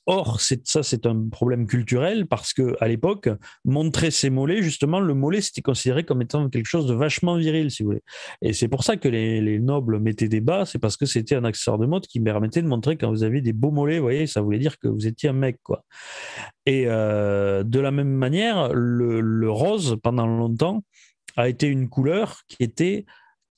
Or, ça, c'est un problème culturel parce que à l'époque, montrer ses mollets, justement, le mollet, c'était considéré comme étant quelque chose de vachement viril, si vous voulez. Et c'est pour ça que les, nobles mettaient des bas, c'est parce que c'était un accessoire de mode qui permettait de montrer quand vous aviez des beaux mollets, vous voyez, ça voulait dire que vous étiez un mec, quoi. Et euh, de la même manière, le rose, pendant longtemps, a été une couleur qui était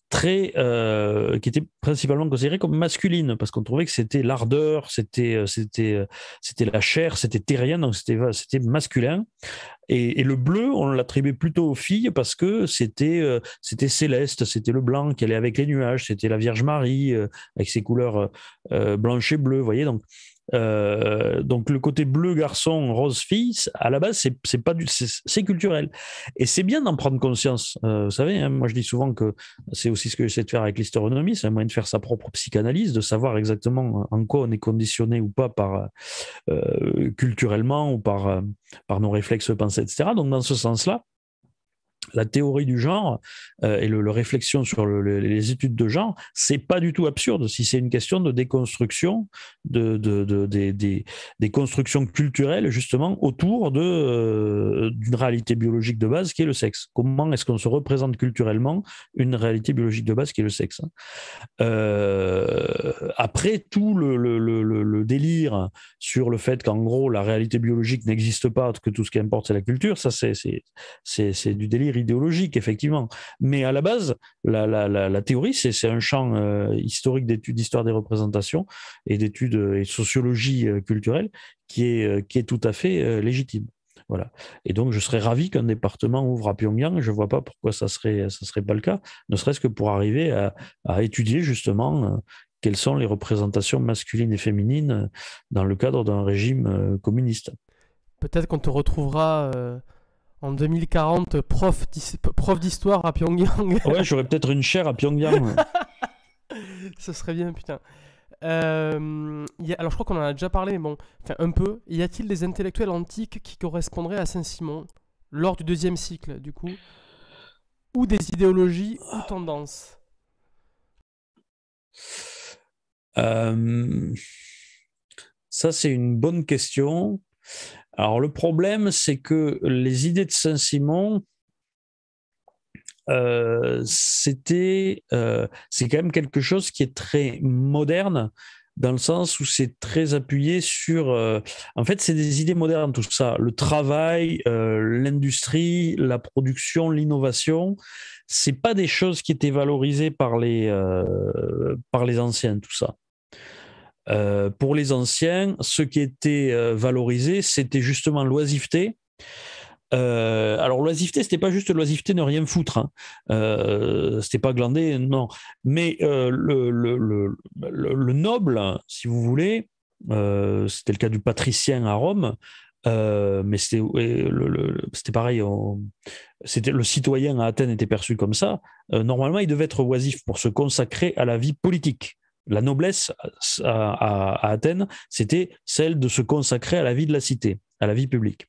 très, euh, qui était principalement considérée comme masculine, parce qu'on trouvait que c'était l'ardeur, c'était, euh, c'était, euh, c'était la chair, c'était terrien, donc c'était, c'était masculin. Et, le bleu, on l'attribuait plutôt aux filles parce que c'était, c'était céleste, c'était le blanc qui allait avec les nuages, c'était la Vierge Marie avec ses couleurs blanches et bleues, voyez. Donc euh, donc le côté bleu garçon, rose fille, à la base, c'est pas c'est culturel. Et c'est bien d'en prendre conscience. Euh, vous savez, hein, moi je dis souvent que c'est aussi ce que j'essaie de faire avec l'histéronomie, c'est un moyen de faire sa propre psychanalyse, de savoir exactement en quoi on est conditionné ou pas par euh, culturellement ou par par nos réflexes pensés, etc. Donc dans ce sens-là, la théorie du genre euh, et le, réflexion sur les études de genre, c'est pas du tout absurde si c'est une question de déconstruction de, des, constructions culturelles justement autour euh, d'une réalité biologique de base qui est le sexe. Comment est-ce qu'on se représente culturellement une réalité biologique de base qui est le sexe hein. euh, Après tout le, délire sur le fait qu'en gros la réalité biologique n'existe pas, que tout ce qui importe c'est la culture, ça c'est du délire idéologique, effectivement. Mais à la base, la, la, la, théorie, c'est un champ euh, historique d'études d'histoire des représentations et d'études euh, et sociologie euh, culturelle qui est, qui est tout à fait légitime. Voilà. Et donc, je serais ravi qu'un département ouvre à Pyongyang. Je ne vois pas pourquoi ça ne serait, ça serait pas le cas, ne serait-ce que pour arriver à, à étudier justement quelles sont les représentations masculines et féminines dans le cadre d'un régime communiste. Peut-être qu'on te retrouvera en 2040 prof d'histoire à Pyongyang. ouais, j'aurais peut-être une chaire à Pyongyang. Ce serait bien, putain. Euh, alors je crois qu'on en a déjà parlé, mais bon, enfin un peu. Y a-t-il des intellectuels antiques qui correspondraient à Saint-Simon lors du deuxième cycle, du coup Ou des idéologies ou tendances euh, Ça, c'est une bonne question. Alors le problème, c'est que les idées de Saint-Simon, euh, euh, c'est quand même quelque chose qui est très moderne dans le sens où c'est très appuyé sur. Euh, en fait, c'est des idées modernes, tout ça. Le travail, l'industrie, la production, l'innovation, ce n'est pas des choses qui étaient valorisées par les, par les anciens, tout ça. Euh, pour les anciens, ce qui était euh, valorisé, c'était justement l'oisiveté. Euh, alors l'oisiveté, c'était pas juste l'oisiveté ne rien foutre, hein. c'était pas glandé non. Mais le, noble, si vous voulez, c'était le cas du patricien à Rome, mais c'était le, pareil. C'était le citoyen à Athènes était perçu comme ça. normalement, il devait être oisif pour se consacrer à la vie politique la noblesse à, Athènes, c'était celle de se consacrer à la vie de la cité, à la vie publique.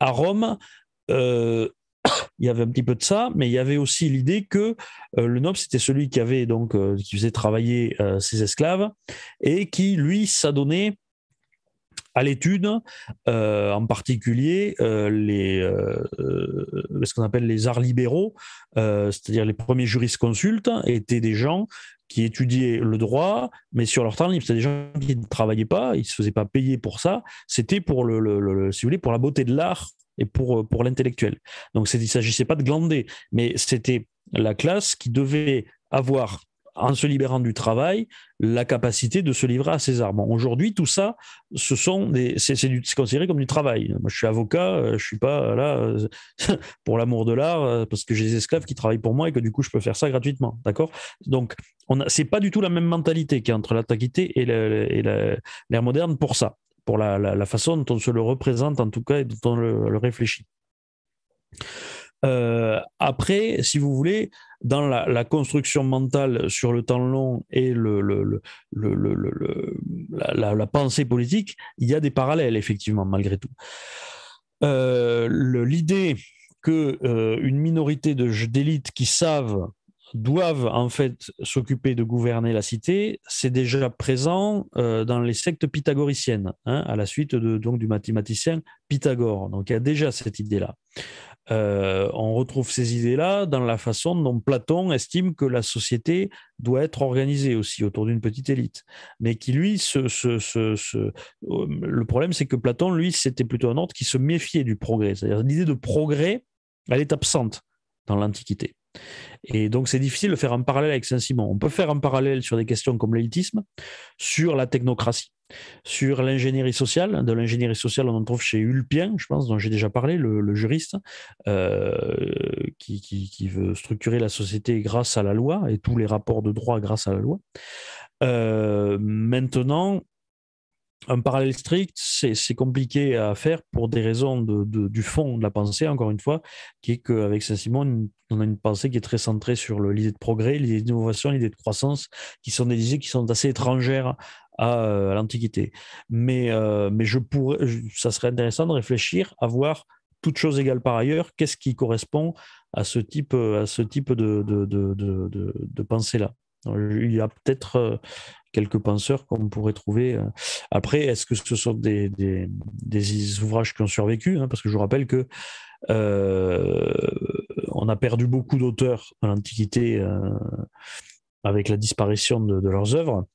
À Rome, euh, il y avait un petit peu de ça, mais il y avait aussi l'idée que euh, le noble c'était celui qui avait donc euh, qui faisait travailler ses esclaves et qui lui s'adonnait à l'étude, en particulier les, ce qu'on appelle les arts libéraux, c'est-à-dire les premiers juristes-consultes étaient des gens qui étudiaient le droit, mais sur leur temps libre. C'était des gens qui ne travaillaient pas, ils ne se faisaient pas payer pour ça. C'était pour, le, si vous voulez, pour la beauté de l'art et pour, euh, pour l'intellectuel. Donc il ne s'agissait pas de glander, mais c'était la classe qui devait avoir en se libérant du travail, la capacité de se livrer à ses armes. Aujourd'hui, tout ça, ce sont des, c'est, considéré comme du travail. Moi, je suis avocat, euh, je suis pas euh, là euh, pour l'amour de l'art parce que j'ai des esclaves qui travaillent pour moi et que du coup, je peux faire ça gratuitement, d'accord Donc, on c'est pas du tout la même mentalité a entre taquité et, l'ère moderne pour ça, pour la, façon dont on se le représente en tout cas et dont on le, réfléchit. après, si vous voulez, dans la, construction mentale sur le temps long et la, pensée politique, il y a des parallèles, effectivement, malgré tout. Euh, l'idée qu'une euh, minorité d'élites qui savent doivent en fait s'occuper de gouverner la cité, c'est déjà présent euh, dans les sectes pythagoriciennes, hein, à la suite de, donc, du mathématicien Pythagore. Donc il y a déjà cette idée-là. Euh, on retrouve ces idées-là dans la façon dont Platon estime que la société doit être organisée aussi autour d'une petite élite. Mais qui, lui, euh, le problème, c'est que Platon, lui, c'était plutôt un ordre qui se méfiait du progrès. C'est-à-dire l'idée de progrès, elle est absente dans l'Antiquité. Et donc, c'est difficile de faire un parallèle avec Saint-Simon. On peut faire un parallèle sur des questions comme l'élitisme, sur la technocratie sur l'ingénierie sociale. De l'ingénierie sociale, on en trouve chez Ulpien, je pense, dont j'ai déjà parlé, le, juriste, euh, qui, veut structurer la société grâce à la loi et tous les rapports de droit grâce à la loi. Euh, maintenant, un parallèle strict, c'est compliqué à faire pour des raisons du fond de la pensée, encore une fois, qui est qu'avec Saint-Simon, on a une pensée qui est très centrée sur l'idée de progrès, l'idée d'innovation, l'idée de croissance, qui sont des idées qui sont assez étrangères à, l'Antiquité. Mais, euh, mais je pourrais, ça serait intéressant de réfléchir à voir, toutes choses égales par ailleurs, qu'est-ce qui correspond à ce type, à ce type de, de, de pensée-là. Il y a peut-être euh, quelques penseurs qu'on pourrait trouver. Euh. Après, est-ce que ce sont des, des, ouvrages qui ont survécu hein? Parce que je vous rappelle que euh, on a perdu beaucoup d'auteurs à l'Antiquité euh, avec la disparition de, leurs œuvres.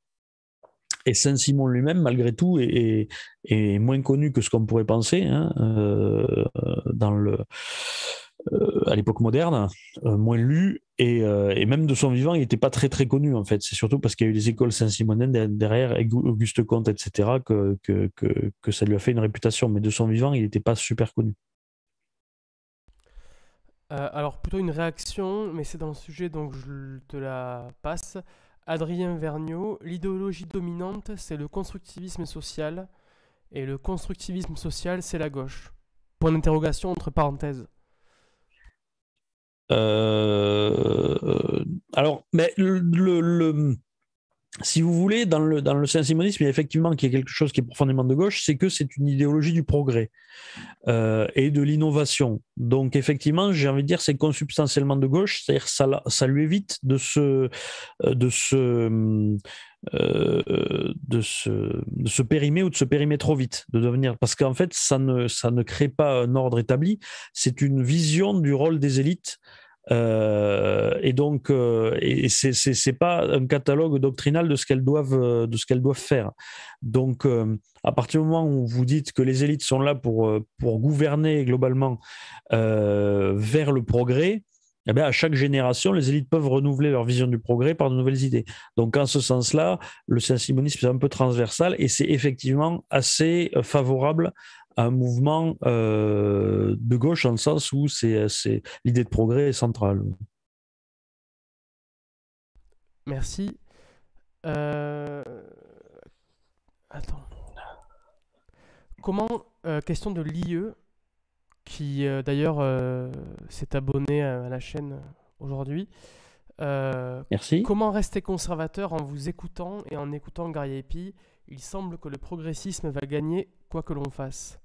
Et Saint-Simon lui-même, malgré tout, est, est, moins connu que ce qu'on pourrait penser hein, dans le euh, à l'époque moderne, euh, moins lu, euh, et, même de son vivant, il n'était pas très très connu en fait. C'est surtout parce qu'il y a eu les écoles saint simonène derrière, Auguste Comte, etc., que, que, que, que, ça lui a fait une réputation, mais de son vivant, il n'était pas super connu. alors plutôt une réaction, mais c'est dans le sujet, donc je te la passe. Adrien Vergniaud, l'idéologie dominante, c'est le constructivisme social, et le constructivisme social, c'est la gauche. Point d'interrogation entre parenthèses. Euh, alors, mais le, si vous voulez, dans le, saint-simonisme, il y a effectivement qu'il y a quelque chose qui est profondément de gauche, c'est que c'est une idéologie du progrès euh, et de l'innovation. Donc effectivement, j'ai envie de dire, c'est consubstantiellement de gauche, c'est-à-dire ça, ça lui évite de se, euh, de, de, se, de se périmer ou de se périmer trop vite, de devenir, parce qu'en fait, ça ne, ça ne crée pas un ordre établi, c'est une vision du rôle des élites euh, et donc, ce euh, et c'est pas un catalogue doctrinal de ce qu'elles doivent, euh, de ce qu'elles doivent faire. Donc, à partir du moment où vous dites que les élites sont là pour, gouverner globalement vers le progrès, eh bien, à chaque génération, les élites peuvent renouveler leur vision du progrès par de nouvelles idées. Donc, en ce sens-là, le saint-simonisme est un peu transversal et c'est effectivement assez favorable un mouvement euh, de gauche en le sens où euh, c'est, l'idée de progrès est centrale. Merci. Euh, attends. Comment, question de l'IE, qui d'ailleurs s'est abonné à la chaîne aujourd'hui. Merci. Comment rester conservateur en vous écoutant et en écoutant Epi Il semble que le progressisme va gagner quoi que l'on fasse.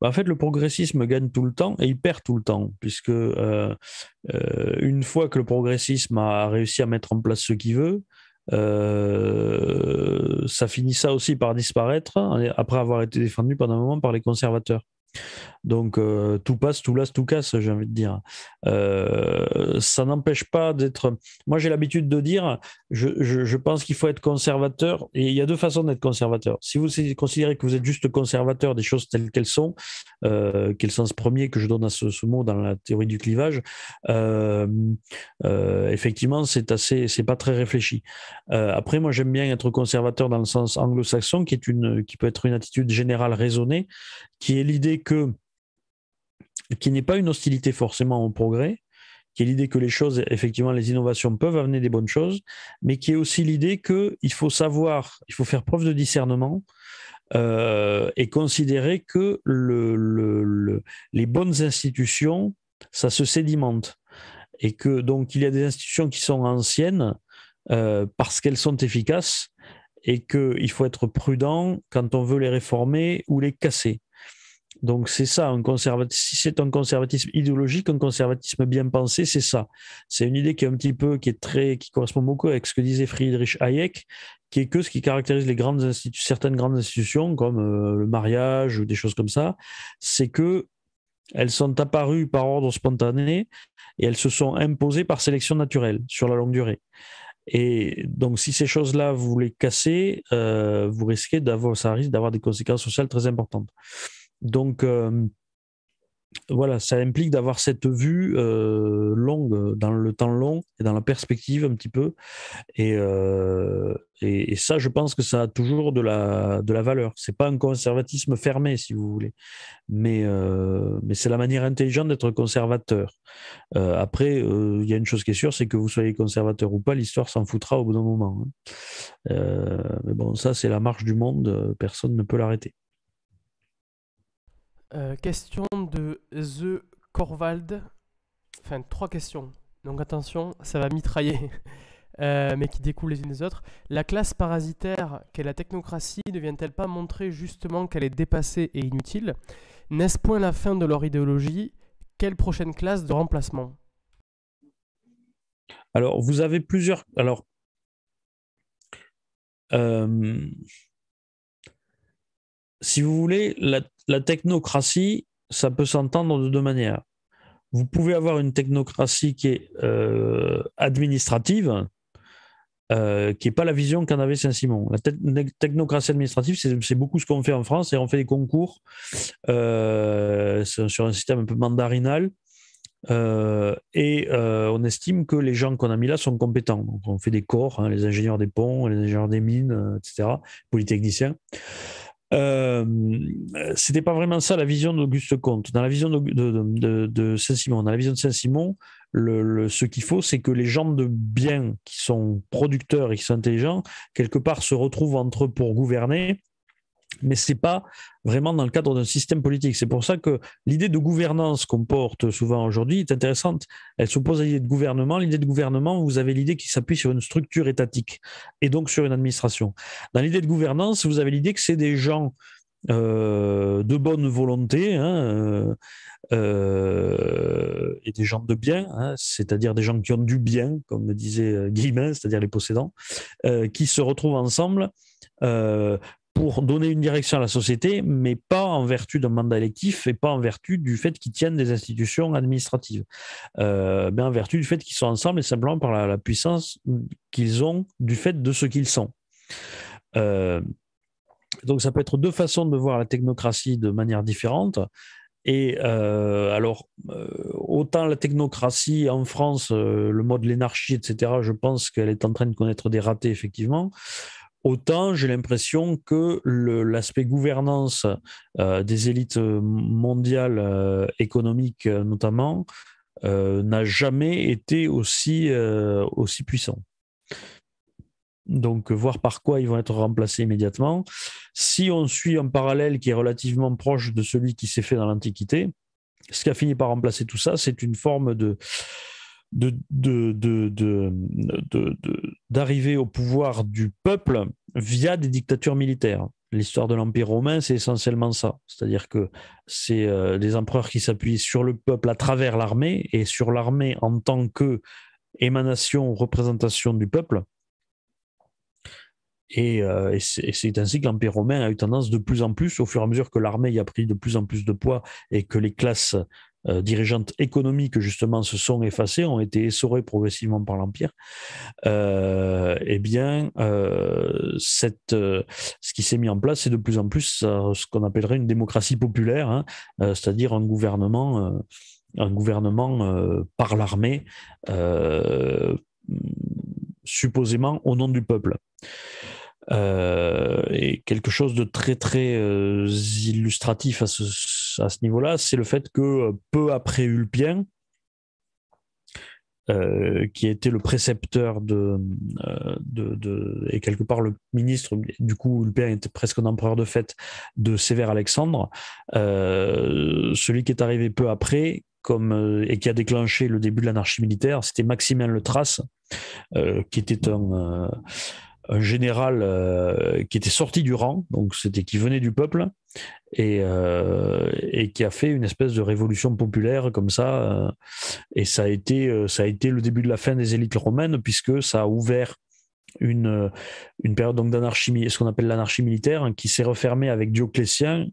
Bah, en fait, le progressisme gagne tout le temps et il perd tout le temps, puisque euh, euh, une fois que le progressisme a réussi à mettre en place ce qu'il veut, euh, ça finit ça aussi par disparaître, hein, après avoir été défendu pendant un moment par les conservateurs. Donc euh, tout passe, tout lasse, tout casse, j'ai envie de dire. Euh, ça n'empêche pas d'être. Moi, j'ai l'habitude de dire, je, pense qu'il faut être conservateur. Et il y a deux façons d'être conservateur. Si vous considérez que vous êtes juste conservateur des choses telles qu'elles sont, euh, quel est le sens premier que je donne à ce, mot dans la théorie du clivage, effectivement, c'est assez, c'est pas très réfléchi. après, moi, j'aime bien être conservateur dans le sens anglo-saxon, qui est une, qui peut être une attitude générale raisonnée, qui est l'idée que qui n'est pas une hostilité forcément au progrès, qui est l'idée que les choses, effectivement, les innovations peuvent amener des bonnes choses, mais qui est aussi l'idée qu'il faut savoir, il faut faire preuve de discernement euh, et considérer que les bonnes institutions, ça se sédimente. Et que donc, il y a des institutions qui sont anciennes euh, parce qu'elles sont efficaces et qu'il faut être prudent quand on veut les réformer ou les casser. Donc c'est ça, un si c'est un conservatisme idéologique, un conservatisme bien pensé, c'est ça. C'est une idée qui est un petit peu, qui est très, qui correspond beaucoup avec ce que disait Friedrich Hayek, qui est que ce qui caractérise les grandes institutions, certaines grandes institutions comme euh, le mariage ou des choses comme ça, c'est que elles sont apparues par ordre spontané et elles se sont imposées par sélection naturelle sur la longue durée. Et donc, si ces choses-là vous les cassez, euh, vous risquez d'avoir, ça risque d'avoir des conséquences sociales très importantes. Donc euh, voilà, ça implique d'avoir cette vue euh, longue, euh, dans le temps long et dans la perspective un petit peu. Et, ça, je pense que ça a toujours de la, de la valeur. Ce n'est pas un conservatisme fermé, si vous voulez, mais, mais c'est la manière intelligente d'être conservateur. après, il y a une chose qui est sûre, c'est que vous soyez conservateur ou pas, l'histoire s'en foutra au bout d'un moment. Hein. mais bon, ça, c'est la marche du monde, personne ne peut l'arrêter. Euh, question de The Corvald. Enfin, trois questions. Donc attention, ça va mitrailler. Euh, mais qui découlent les unes des autres. La classe parasitaire qu'est la technocratie ne vient-elle pas montrer justement qu'elle est dépassée et inutile N'est-ce point la fin de leur idéologie Quelle prochaine classe de remplacement Alors, vous avez plusieurs. Alors. Euh, si vous voulez, la, technocratie, ça peut s'entendre de deux manières. Vous pouvez avoir une technocratie qui est euh, administrative, euh, qui n'est pas la vision qu'en avait Saint-Simon. La technocratie administrative, c'est beaucoup ce qu'on fait en France, et on fait des concours euh, sur un système un peu mandarinal, et on estime que les gens qu'on a mis là sont compétents. on fait des corps, hein, les ingénieurs des ponts, les ingénieurs des mines, etc., polytechniciens. Euh, c'était pas vraiment ça la vision d'Auguste Comte. Dans la vision de, Saint-Simon, dans la vision de Saint-Simon, ce qu'il faut, c'est que les gens de bien qui sont producteurs et qui sont intelligents, quelque part se retrouvent entre eux pour gouverner mais ce n'est pas vraiment dans le cadre d'un système politique. C'est pour ça que l'idée de gouvernance qu'on porte souvent aujourd'hui est intéressante. Elle s'oppose à l'idée de gouvernement. L'idée de gouvernement, vous avez l'idée qui s'appuie sur une structure étatique et donc sur une administration. Dans l'idée de gouvernance, vous avez l'idée que c'est des gens euh, de bonne volonté hein, euh, euh, et des gens de bien, hein, c'est-à-dire des gens qui ont du bien, comme le disait Guillemin, c'est-à-dire les possédants, qui se retrouvent ensemble pour donner une direction à la société, mais pas en vertu d'un mandat électif et pas en vertu du fait qu'ils tiennent des institutions administratives, euh, mais en vertu du fait qu'ils sont ensemble et simplement par la, puissance qu'ils ont du fait de ce qu'ils sont. Euh, donc ça peut être deux façons de voir la technocratie de manière différente. Et euh, alors, autant la technocratie en France, le mode l'énarchie, etc., je pense qu'elle est en train de connaître des ratés, effectivement. Autant j'ai l'impression que l'aspect gouvernance euh, des élites euh, mondiales euh, économiques notamment n'a jamais été aussi, aussi puissant. Donc voir par quoi ils vont être remplacés immédiatement. Si on suit un parallèle qui est relativement proche de celui qui s'est fait dans l'Antiquité, ce qui a fini par remplacer tout ça, c'est une forme de de, d'arriver au pouvoir du peuple via des dictatures militaires. L'histoire de l'Empire romain, c'est essentiellement ça. C'est-à-dire que c'est des euh, empereurs qui s'appuient sur le peuple à travers l'armée et sur l'armée en tant que émanation, représentation du peuple. Et, euh, et c'est ainsi que l'Empire romain a eu tendance de plus en plus, au fur et à mesure que l'armée y a pris de plus en plus de poids et que les classes euh, dirigeantes économiques justement se sont effacées, ont été essorées progressivement par l'Empire, euh, eh bien, euh, ce qui s'est mis en place, c'est de plus en plus ce qu'on appellerait une démocratie populaire, hein, c'est-à-dire un gouvernement, un gouvernement par l'armée, supposément au nom du peuple. et quelque chose de très très illustratif à ce à ce niveau-là, c'est le fait que euh, peu après Ulpien, euh, qui était le précepteur euh, de, et quelque part le ministre, du coup Ulpien était presque un empereur de fait de Sévère Alexandre, celui qui est arrivé peu après comme, et qui a déclenché le début de l'anarchie militaire, c'était Maximin le Trace, qui était un un général euh, qui était sorti du rang, donc c'était qui venait du peuple, et, euh, et, qui a fait une espèce de révolution populaire comme ça. Euh, et ça a, été, ça a été le début de la fin des élites romaines, puisque ça a ouvert euh, une, période donc d'anarchie, ce qu'on appelle l'anarchie militaire, hein, qui s'est refermée avec Dioclétien.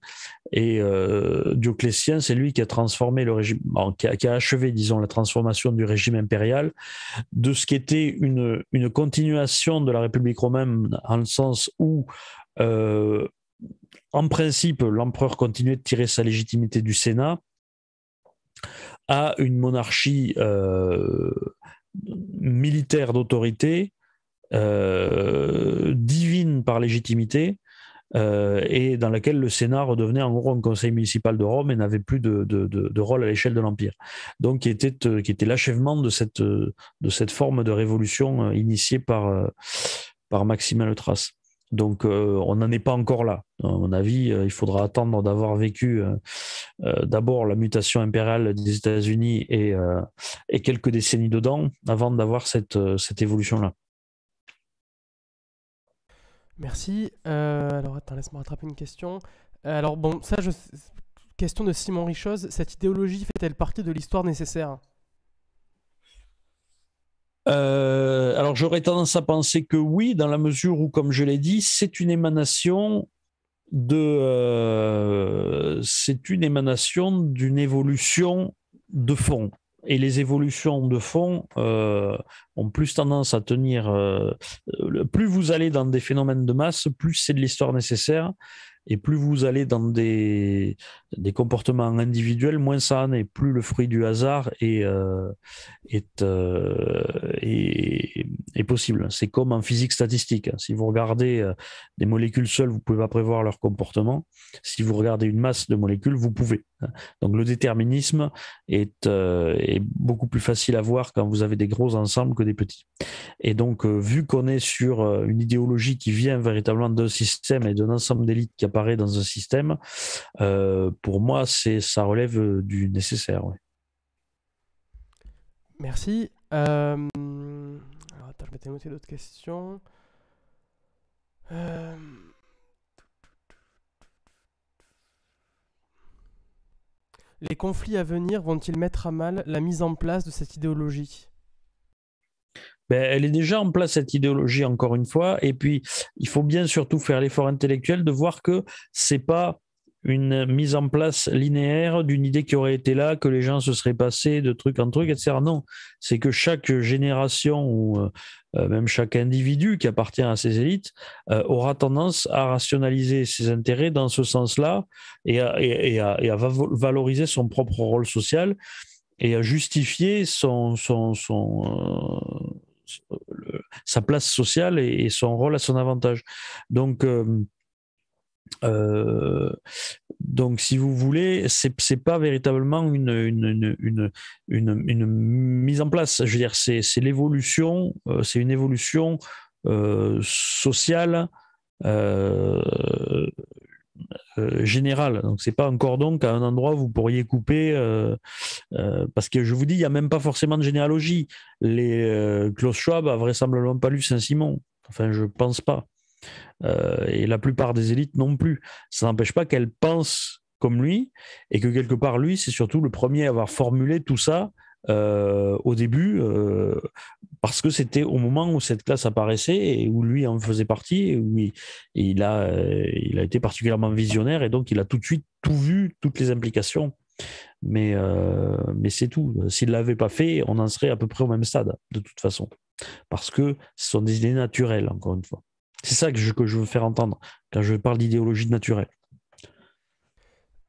Et euh, Dioclétien, c'est lui qui a transformé qui, a, achevé, disons, la transformation du régime impérial de ce qui était une, continuation de la République romaine, en le sens où euh, en principe, l'empereur continuait de tirer sa légitimité du Sénat à une monarchie militaire d'autorité euh, divine par légitimité euh, et dans laquelle le Sénat redevenait en gros un conseil municipal de Rome et n'avait plus de, rôle à l'échelle de l'Empire. Donc, qui était, euh, l'achèvement de cette, forme de révolution initiée par, par Maximin Le Donc, on n'en est pas encore là. À mon avis, il faudra attendre d'avoir vécu d'abord la mutation impériale des États-Unis et, quelques décennies dedans avant d'avoir cette évolution-là. Merci. Euh, alors attends, laisse-moi rattraper une question. Euh, alors bon, ça, question de Simon Richoz, cette idéologie fait-elle partie de l'histoire nécessaire euh, Alors j'aurais tendance à penser que oui, dans la mesure où, comme je l'ai dit, c'est une émanation de, c'est une émanation d'une évolution de fond et les évolutions de fond euh, ont plus tendance à tenir. Euh, plus vous allez dans des phénomènes de masse, plus c'est de l'histoire nécessaire, et plus vous allez dans des des comportements individuels, moins ça en est, plus le fruit du hasard euh, est, euh, est, est, possible. C'est comme en physique statistique. Hein. Si vous regardez euh, des molécules seules, vous ne pouvez pas prévoir leur comportement. Si vous regardez une masse de molécules, vous pouvez. Hein. Donc le déterminisme est, est beaucoup plus facile à voir quand vous avez des gros ensembles que des petits. Et donc, vu qu'on est sur une idéologie qui vient véritablement d'un système et d'un ensemble d'élites qui apparaît dans un système, pour moi, c'est ça relève euh, du nécessaire. Merci. Euh, attends, je d'autres questions. Euh, les conflits à venir vont-ils mettre à mal la mise en place de cette idéologie ben, elle est déjà en place, cette idéologie, encore une fois. Et puis, il faut bien surtout faire l'effort intellectuel de voir que c'est pas une mise en place linéaire d'une idée qui aurait été là, que les gens se seraient passés de truc en truc, etc. Non, c'est que chaque génération ou euh, euh, même chaque individu qui appartient à ces élites euh, aura tendance à rationaliser ses intérêts dans ce sens-là et à, valoriser son propre rôle social et à justifier son, son, sa place sociale et, son rôle à son avantage. Donc, euh, donc, si vous voulez, c'est n'est pas véritablement une une, mise en place. Je veux dire, c'est l'évolution, euh, c'est une évolution euh, sociale générale. Donc, c'est pas encore donc à un endroit vous pourriez couper, parce que je vous dis, il n'y a même pas forcément de généalogie. Les Klaus Schwab a vraisemblablement pas lu Saint-Simon. Enfin, je pense pas. Euh, et la plupart des élites non plus. Ça n'empêche pas qu'elles pensent comme lui et que quelque part, lui, c'est surtout le premier à avoir formulé tout ça euh, au début, euh, parce que c'était au moment où cette classe apparaissait et où lui en faisait partie, et il, a, il a été particulièrement visionnaire et donc il a tout de suite tout vu, toutes les implications. Mais, mais c'est tout. S'il ne l'avait pas fait, on en serait à peu près au même stade, de toute façon. Parce que ce sont des idées naturelles, encore une fois. C'est ça que je, veux faire entendre quand je parle d'idéologie naturelle.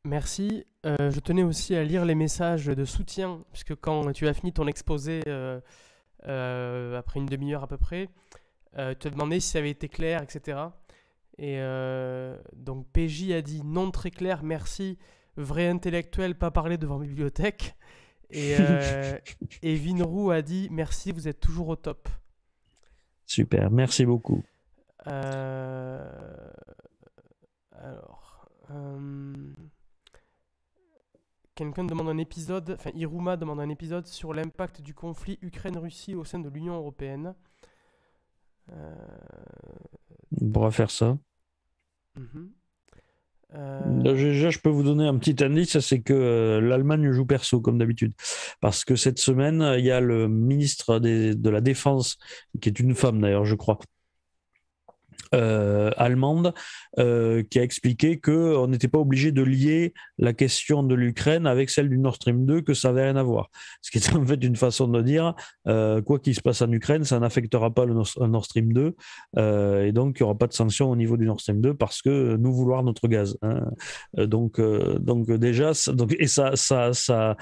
Merci. Euh, je tenais aussi à lire les messages de soutien, puisque quand tu as fini ton exposé, euh, euh, après une demi-heure à peu près, tu as demandé si ça avait été clair, etc. Et donc PJ a dit non très clair, merci, vrai intellectuel, pas parler devant bibliothèque. Et, et a dit merci, vous êtes toujours au top. Super, merci beaucoup. Euh, alors. Euh, quelqu'un demande un épisode, enfin Iruma demande un épisode sur l'impact du conflit Ukraine-Russie au sein de l'Union européenne. Euh, On pourra faire ça. déjà, mhm. je peux vous donner un petit indice, c'est que l'Allemagne joue perso, comme d'habitude. Parce que cette semaine, il y a le ministre de la Défense, qui est une femme d'ailleurs, je crois, euh, allemande euh, qui a expliqué qu'on n'était pas obligé de lier la question de l'Ukraine avec celle du Nord Stream 2, que ça n'avait rien à voir. Ce qui est en fait une façon de dire, euh, quoi qu'il se passe en Ukraine, ça n'affectera pas le Nord, Stream 2, et donc il n'y aura pas de sanctions au niveau du Nord Stream 2 parce que nous vouloir notre gaz. Hein. Donc, donc déjà, donc, et ça, ça, ça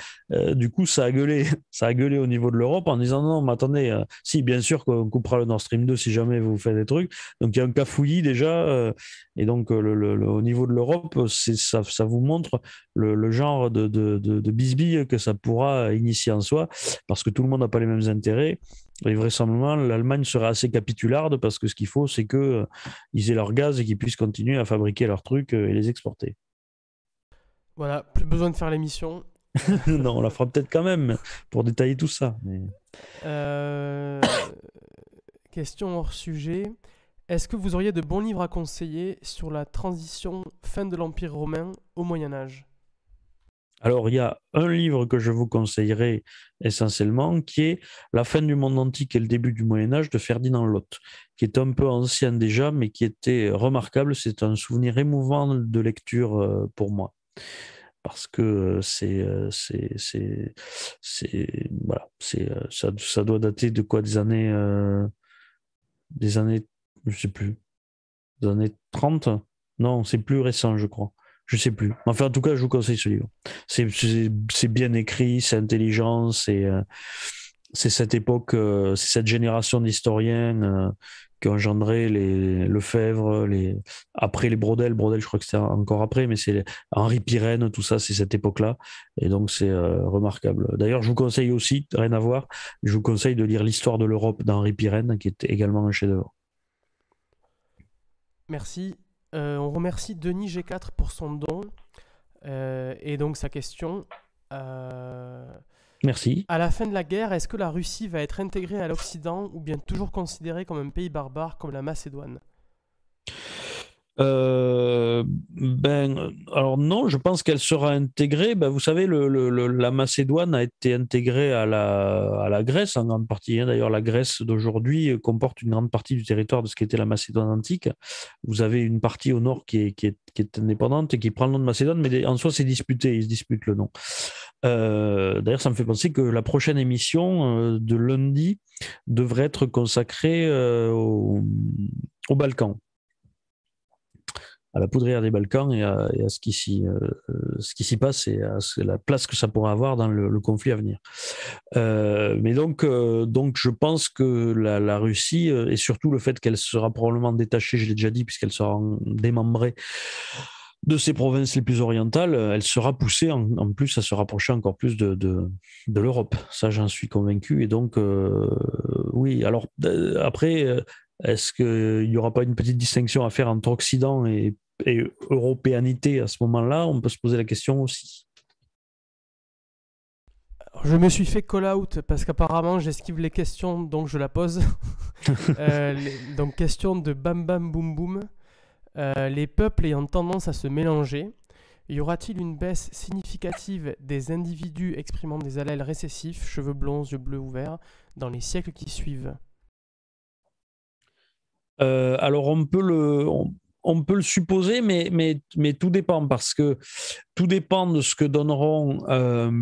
du coup, ça a gueulé, ça a gueulé au niveau de l'Europe en disant non, mais attendez, si bien sûr qu'on coupera le Nord Stream 2 si jamais vous faites des trucs. Donc il y cafouillis déjà. Euh, et donc, euh, au niveau de l'Europe, ça, ça, vous montre le, genre de, de, bisbille que ça pourra initier en soi, parce que tout le monde n'a pas les mêmes intérêts. Et vraisemblablement, l'Allemagne sera assez capitularde parce que ce qu'il faut, c'est qu'ils euh, aient leur gaz et qu'ils puissent continuer à fabriquer leurs trucs et les exporter. Voilà, plus besoin de faire l'émission. non, on la fera peut-être quand même pour détailler tout ça. Question hors sujet. Est-ce que vous auriez de bons livres à conseiller sur la transition fin de l'Empire romain au Moyen Âge alors, il y a un livre que je vous conseillerais essentiellement, qui est La fin du monde antique et le début du Moyen Âge de Ferdinand Lot, qui est un peu ancien déjà, mais qui était remarquable. C'est un souvenir émouvant de lecture euh, pour moi, parce que euh, euh, c'est, c'est, c'est, voilà, c'est ça, doit dater de quoi des années, des années je sais plus, Les années 30 Non, c'est plus récent, je crois. Je sais plus. Enfin, en tout cas, je vous conseille ce livre. C'est, bien écrit, c'est intelligent, c'est, euh, cette époque, euh, c'est cette génération d'historiens euh, qui ont engendré les Lefebvre, après les Brodel. Brodel, je crois que c'était encore après, mais c'est Henri Pirenne, tout ça, c'est cette époque-là. Et donc, c'est remarquable. D'ailleurs, je vous conseille aussi, rien à voir, je vous conseille de lire l'histoire de l'Europe d'Henri Pirenne, qui est également un chef-d'œuvre. Merci. Euh, on remercie Denis G4 pour son don euh, et donc sa question. Euh, Merci. À la fin de la guerre, est-ce que la Russie va être intégrée à l'Occident ou bien toujours considérée comme un pays barbare comme la Macédoine euh, ben, alors non, je pense qu'elle sera intégrée. Ben, vous savez, le, la Macédoine a été intégrée à la, à la Grèce en grande partie. Hein. D'ailleurs, la Grèce d'aujourd'hui comporte une grande partie du territoire de ce qui était la Macédoine antique. Vous avez une partie au nord qui est, est, indépendante et qui prend le nom de Macédoine, mais en soi, c'est disputé, ils se disputent le nom. Euh, d'ailleurs, ça me fait penser que la prochaine émission euh, de lundi devrait être consacrée aux au Balkans à la poudrière des Balkans et à, euh, euh, ce qui s'y passe et à la place que ça pourra avoir dans le, conflit à venir. Euh, mais donc, donc, je pense que la, Russie, et surtout le fait qu'elle sera probablement détachée, je l'ai déjà dit, puisqu'elle sera démembrée de ses provinces les plus orientales, elle sera poussée en, plus à se rapprocher encore plus de, de, l'Europe. Ça, j'en suis convaincu. Et donc, oui, alors après, est-ce qu'il n'y aura pas une petite distinction à faire entre Occident et et européanité à ce moment-là, on peut se poser la question aussi. Je me suis fait call-out parce qu'apparemment j'esquive les questions, donc je la pose. Euh, donc question de bam bam boum boum. Euh, les peuples ayant tendance à se mélanger, y aura-t-il une baisse significative des individus exprimant des allèles récessifs, cheveux blonds, yeux bleus ouverts, dans les siècles qui suivent euh, alors on peut le, on peut le supposer, mais, mais, tout dépend parce que tout dépend de ce que donneront, euh,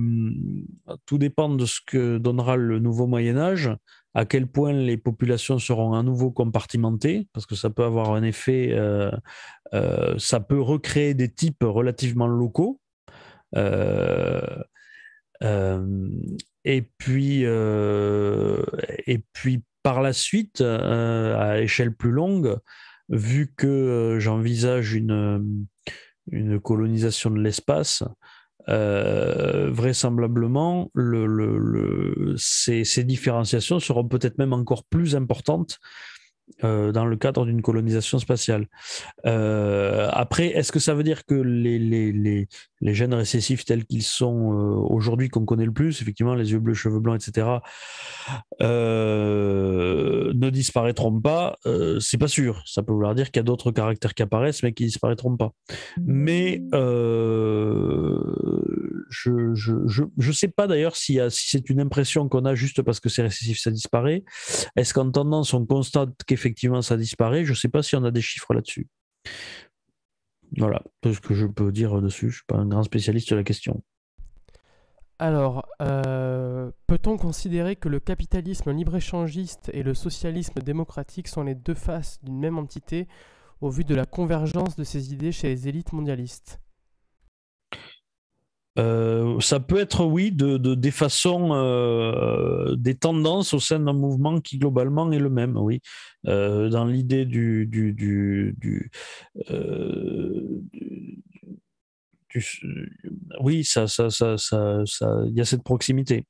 tout dépend de ce que donnera le nouveau Moyen Âge, à quel point les populations seront à nouveau compartimentées, parce que ça peut avoir un effet, euh, euh, ça peut recréer des types relativement locaux. et puis, et puis par la suite, à échelle plus longue, vu que euh, j'envisage euh, une, colonisation de l'espace, euh, vraisemblablement, ces, différenciations seront peut-être même encore plus importantes euh, dans le cadre d'une colonisation spatiale. Euh, après, est-ce que ça veut dire que les, les, les, les gènes récessifs tels qu'ils sont euh, aujourd'hui, qu'on connaît le plus, effectivement, les yeux bleus, cheveux blancs, etc., ne disparaîtront pas C'est pas sûr. Ça peut vouloir dire qu'il y a d'autres caractères qui apparaissent, mais qui disparaîtront pas. Mais je ne sais pas d'ailleurs si, c'est une impression qu'on a juste parce que c'est récessif, ça disparaît. Est-ce qu'en tendance, on constate qu'effectivement ça disparaît Je ne sais pas si on a des chiffres là-dessus. Voilà, tout ce que je peux dire dessus. Je ne suis pas un grand spécialiste de la question. Alors, euh, peut-on considérer que le capitalisme libre-échangiste et le socialisme démocratique sont les deux faces d'une même entité au vu de la convergence de ces idées chez les élites mondialistes euh, ça peut être, oui, de, des façons, euh, des tendances au sein d'un mouvement qui globalement est le même, oui. Euh, dans l'idée du, oui, ça, il y a cette proximité.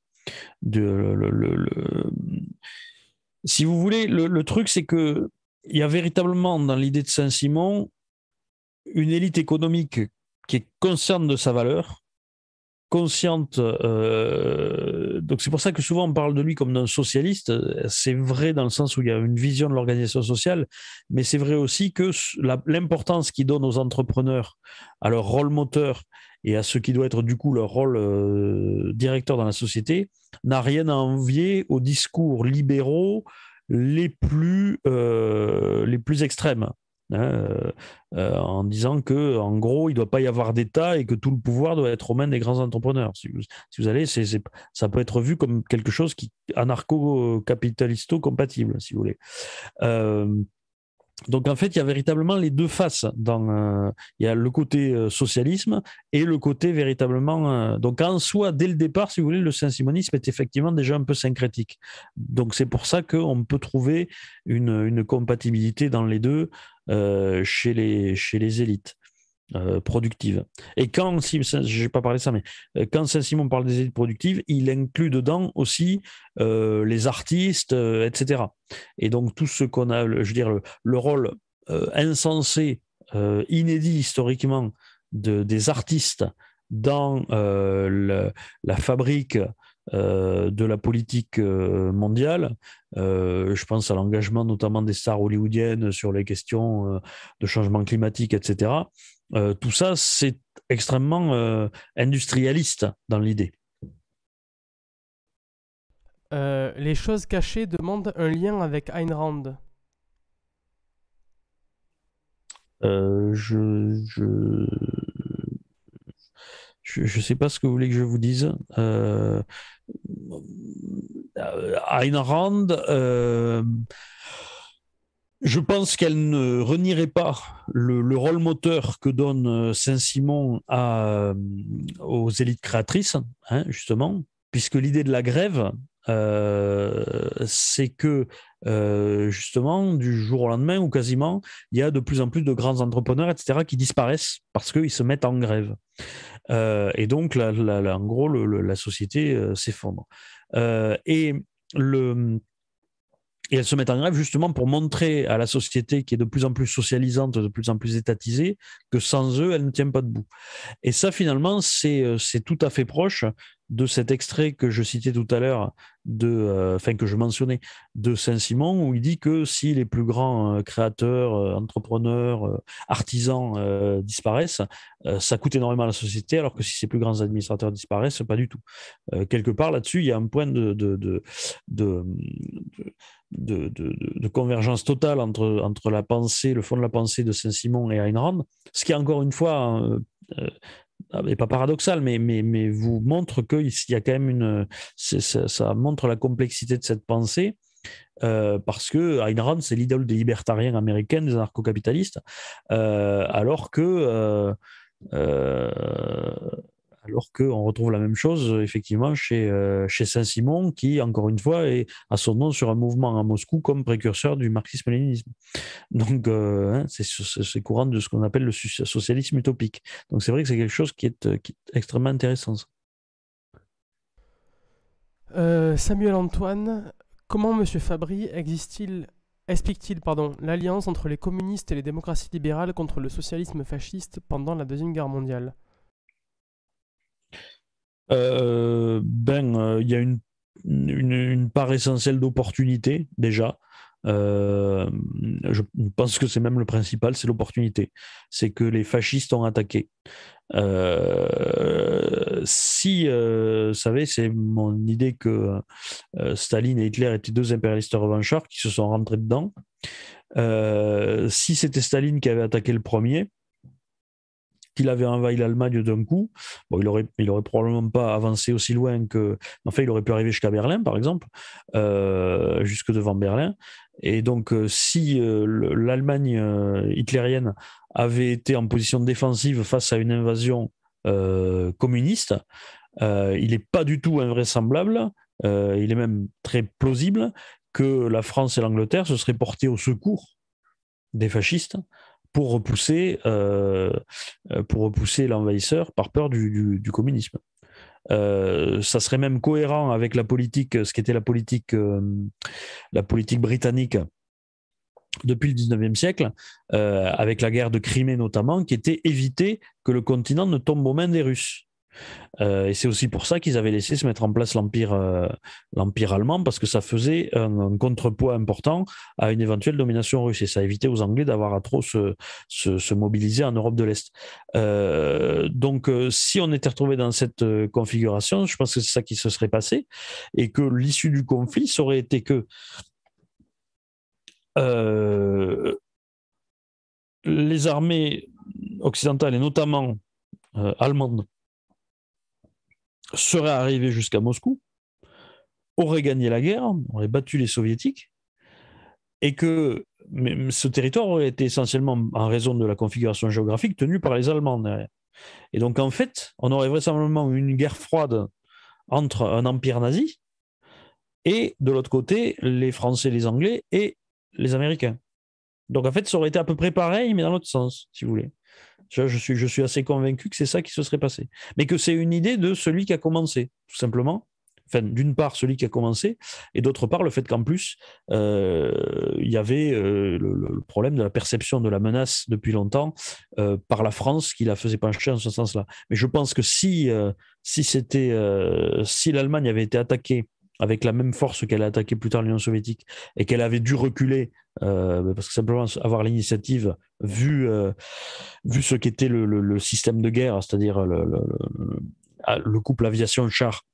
si vous voulez, le, truc, c'est que il y a véritablement dans l'idée de Saint-Simon une élite économique qui est consciente de sa valeur, consciente. Euh, donc c'est pour ça que souvent on parle de lui comme d'un socialiste. C'est vrai dans le sens où il y a une vision de l'organisation sociale, mais c'est vrai aussi que l'importance qu'il donne aux entrepreneurs, à leur rôle moteur et à ce qui doit être du coup leur rôle euh, directeur dans la société, n'a rien à envier aux discours libéraux les plus, euh, les plus extrêmes. Hein, euh, euh, en disant que, en gros, il ne doit pas y avoir d'État et que tout le pouvoir doit être aux mains des grands entrepreneurs. Si vous, allez, ça peut être vu comme quelque chose qui anarcho-capitalisto-compatible, si vous voulez. Euh, donc en fait, il y a véritablement les deux faces. Dans, euh, il y a le côté euh, socialisme et le côté véritablement... Euh, donc en soi, dès le départ, si vous voulez, le saint-simonisme est effectivement déjà un peu syncrétique. Donc c'est pour ça qu'on peut trouver une, compatibilité dans les deux chez les élites. Euh, productive. Et quand, si, n'ai pas parlé ça, mais euh, quand Saint-Simon parle des aides productives, il inclut dedans aussi euh, les artistes, etc. Et donc tout ce qu'on a, je veux dire, le, rôle insensé, inédit historiquement des artistes dans la fabrique de la politique mondiale. je pense à l'engagement notamment des stars hollywoodiennes sur les questions de changement climatique, etc. Euh, tout ça, c'est extrêmement euh, industrialiste dans l'idée. Euh, les choses cachées demandent un lien avec Ayn Rand. je, je... ne sais pas ce que vous voulez que je vous dise. Euh, Ayn je pense qu'elle ne renierait pas le, rôle moteur que donne euh, Saint-Simon euh, aux élites créatrices, hein, justement, puisque l'idée de la grève, euh, c'est que justement, du jour au lendemain ou quasiment, il y a de plus en plus de grands entrepreneurs, etc., qui disparaissent parce qu'ils se mettent en grève. et donc, en gros, la société s'effondre. et le et elles se mettent en grève justement pour montrer à la société qui est de plus en plus socialisante, de plus en plus étatisée, que sans eux, elle ne tient pas debout. Et ça, finalement, c'est euh, tout à fait proche de cet extrait que je citais tout à l'heure, de, euh, enfin que je mentionnais, de Saint-Simon, où il dit que si les plus grands euh, créateurs, euh, entrepreneurs, artisans disparaissent, ça coûte énormément à la société, alors que si ces plus grands administrateurs disparaissent, pas du tout. quelque part là-dessus, il y a un point de, convergence totale entre, la pensée, le fond de la pensée de Saint-Simon et Ayn Rand, ce qui est encore une fois hein, et ah, pas paradoxal, mais, mais, mais vous montre qu'il y a quand même une. Ça, montre la complexité de cette pensée. Euh, parce que Ayn Rand, c'est l'idole des libertariens américains, des anarcho-capitalistes, euh, alors que euh, alors qu'on retrouve la même chose, euh, effectivement, euh, chez, Saint-Simon, qui, encore une fois, est à son nom sur un mouvement à Moscou comme précurseur du marxisme-léninisme. Donc, euh, hein, c'est courant de ce qu'on appelle le socialisme utopique. Donc, c'est vrai que c'est quelque chose qui est, extrêmement intéressant. Samuel Antoine, comment M. Fabry existe-t-il explique-t-il pardon, l'alliance entre les communistes et les démocraties libérales contre le socialisme fasciste pendant la Deuxième Guerre mondiale euh, ben, euh, il y a une, part essentielle d'opportunité déjà. Euh, je pense que c'est même le principal, c'est l'opportunité. C'est que les fascistes ont attaqué. si, vous savez, c'est mon idée que Staline et Hitler étaient deux impérialistes revanchards qui se sont rentrés dedans. si c'était Staline qui avait attaqué le premier, qu'il avait envahi l'Allemagne d'un coup, il aurait, probablement pas avancé aussi loin que. En fait, il aurait pu arriver jusqu'à Berlin, par exemple, euh, jusque devant Berlin. Et donc, euh, si euh, l'Allemagne hitlérienne avait été en position défensive face à une invasion communiste, il n'est pas du tout invraisemblable, il est même très plausible que la France et l'Angleterre se seraient portés au secours des fascistes pour repousser, euh, euh, repousser l'envahisseur par peur du, communisme. Euh, ça serait même cohérent avec la politique, ce qu'était la politique, la politique britannique depuis le 19e siècle, avec la guerre de Crimée notamment, qui était éviter que le continent ne tombe aux mains des Russes. Euh, et c'est aussi pour ça qu'ils avaient laissé se mettre en place l'empire, euh, allemand, parce que ça faisait un, contrepoids important à une éventuelle domination russe. Et ça évitait aux Anglais d'avoir à trop se, mobiliser en Europe de l'Est. Euh, donc, si on était retrouvé dans cette configuration, je pense que c'est ça qui se serait passé, et que l'issue du conflit aurait été que les armées occidentales, et notamment allemandes, serait arrivé jusqu'à Moscou, aurait gagné la guerre, aurait battu les soviétiques, et que ce territoire aurait été essentiellement, en raison de la configuration géographique, tenu par les Allemands derrière. Et donc, en fait, on aurait vraisemblablement une guerre froide entre un empire nazi et, de l'autre côté, les Français, les Anglais et les Américains. Donc, en fait, ça aurait été à peu près pareil, mais dans l'autre sens, si vous voulez. Je, suis, assez convaincu que c'est ça qui se serait passé. Mais que c'est une idée de celui qui a commencé, tout simplement. Enfin, d'une part, celui qui a commencé, et d'autre part, le fait qu'en plus, euh, il y avait euh, le, problème de la perception de la menace depuis longtemps euh, par la France qui la faisait pencher en ce sens-là. Mais je pense que si, si, c'était, si l'Allemagne avait été attaquée avec la même force qu'elle a attaqué plus tard l'Union soviétique et qu'elle avait dû reculer euh, parce que simplement avoir l'initiative vu euh, vu ce qu'était le, système de guerre, c'est-à-dire le, couple aviation-char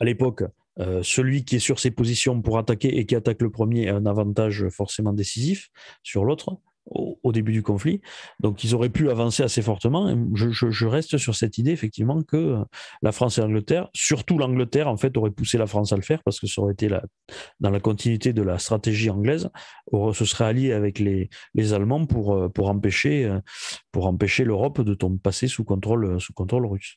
à l'époque. Euh, celui qui est sur ses positions pour attaquer et qui attaque le premier a un avantage forcément décisif sur l'autre au, début du conflit. Donc ils auraient pu avancer assez fortement. Je, je, reste sur cette idée, effectivement, que euh, la France et l'Angleterre, surtout l'Angleterre, en fait, aurait poussé la France à le faire parce que ça aurait été dans la continuité de la stratégie anglaise, se serait allié avec les, les Allemands pour, euh, pour empêcher, euh, pour empêcher l'Europe de tomber, passer sous contrôle, sous contrôle russe.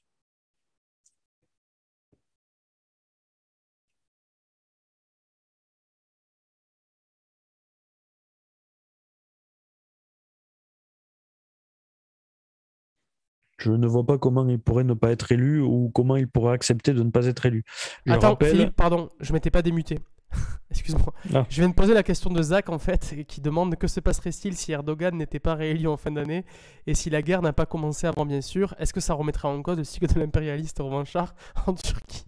je ne vois pas comment il pourrait ne pas être élu ou comment il pourrait accepter de ne pas être élu. Attends, Philippe, pardon, je m'étais pas démuté. Excuse-moi. Ah. Je viens de poser la question de Zach, en fait, qui demande que se passerait-il si Erdogan n'était pas réélu en fin d'année et si la guerre n'a pas commencé avant, bien sûr. Est-ce que ça remettra en cause le cycle de l'impérialiste revanchard en Turquie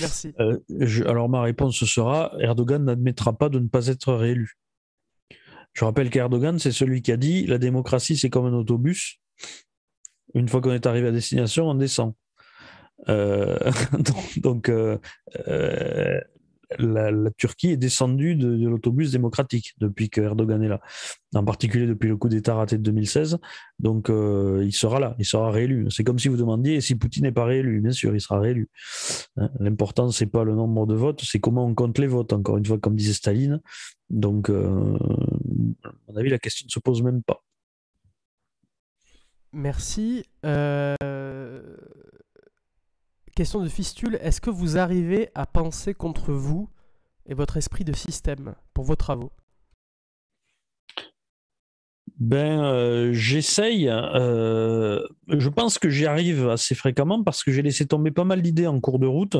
Merci. Euh, alors, ma réponse sera Erdogan n'admettra pas de ne pas être réélu. Je rappelle qu'Erdogan, c'est celui qui a dit la démocratie, c'est comme un autobus. Une fois qu'on est arrivé à destination, on descend. Euh, donc, euh, euh, la, Turquie est descendue de, l'autobus démocratique depuis que Erdogan est là, en particulier depuis le coup d'État raté de 2016. Donc, il sera là, il sera réélu. C'est comme si vous demandiez si Poutine n'est pas réélu. Bien sûr, il sera réélu. Hein, l'important, ce n'est pas le nombre de votes, c'est comment on compte les votes, encore une fois, comme disait Staline. Donc, à mon avis, la question ne se pose même pas. Merci. Euh, question de fistule, est-ce que vous arrivez à penser contre vous et votre esprit de système pour vos travaux ben, euh, j'essaye. Euh, je pense que j'y arrive assez fréquemment parce que j'ai laissé tomber pas mal d'idées en cours de route.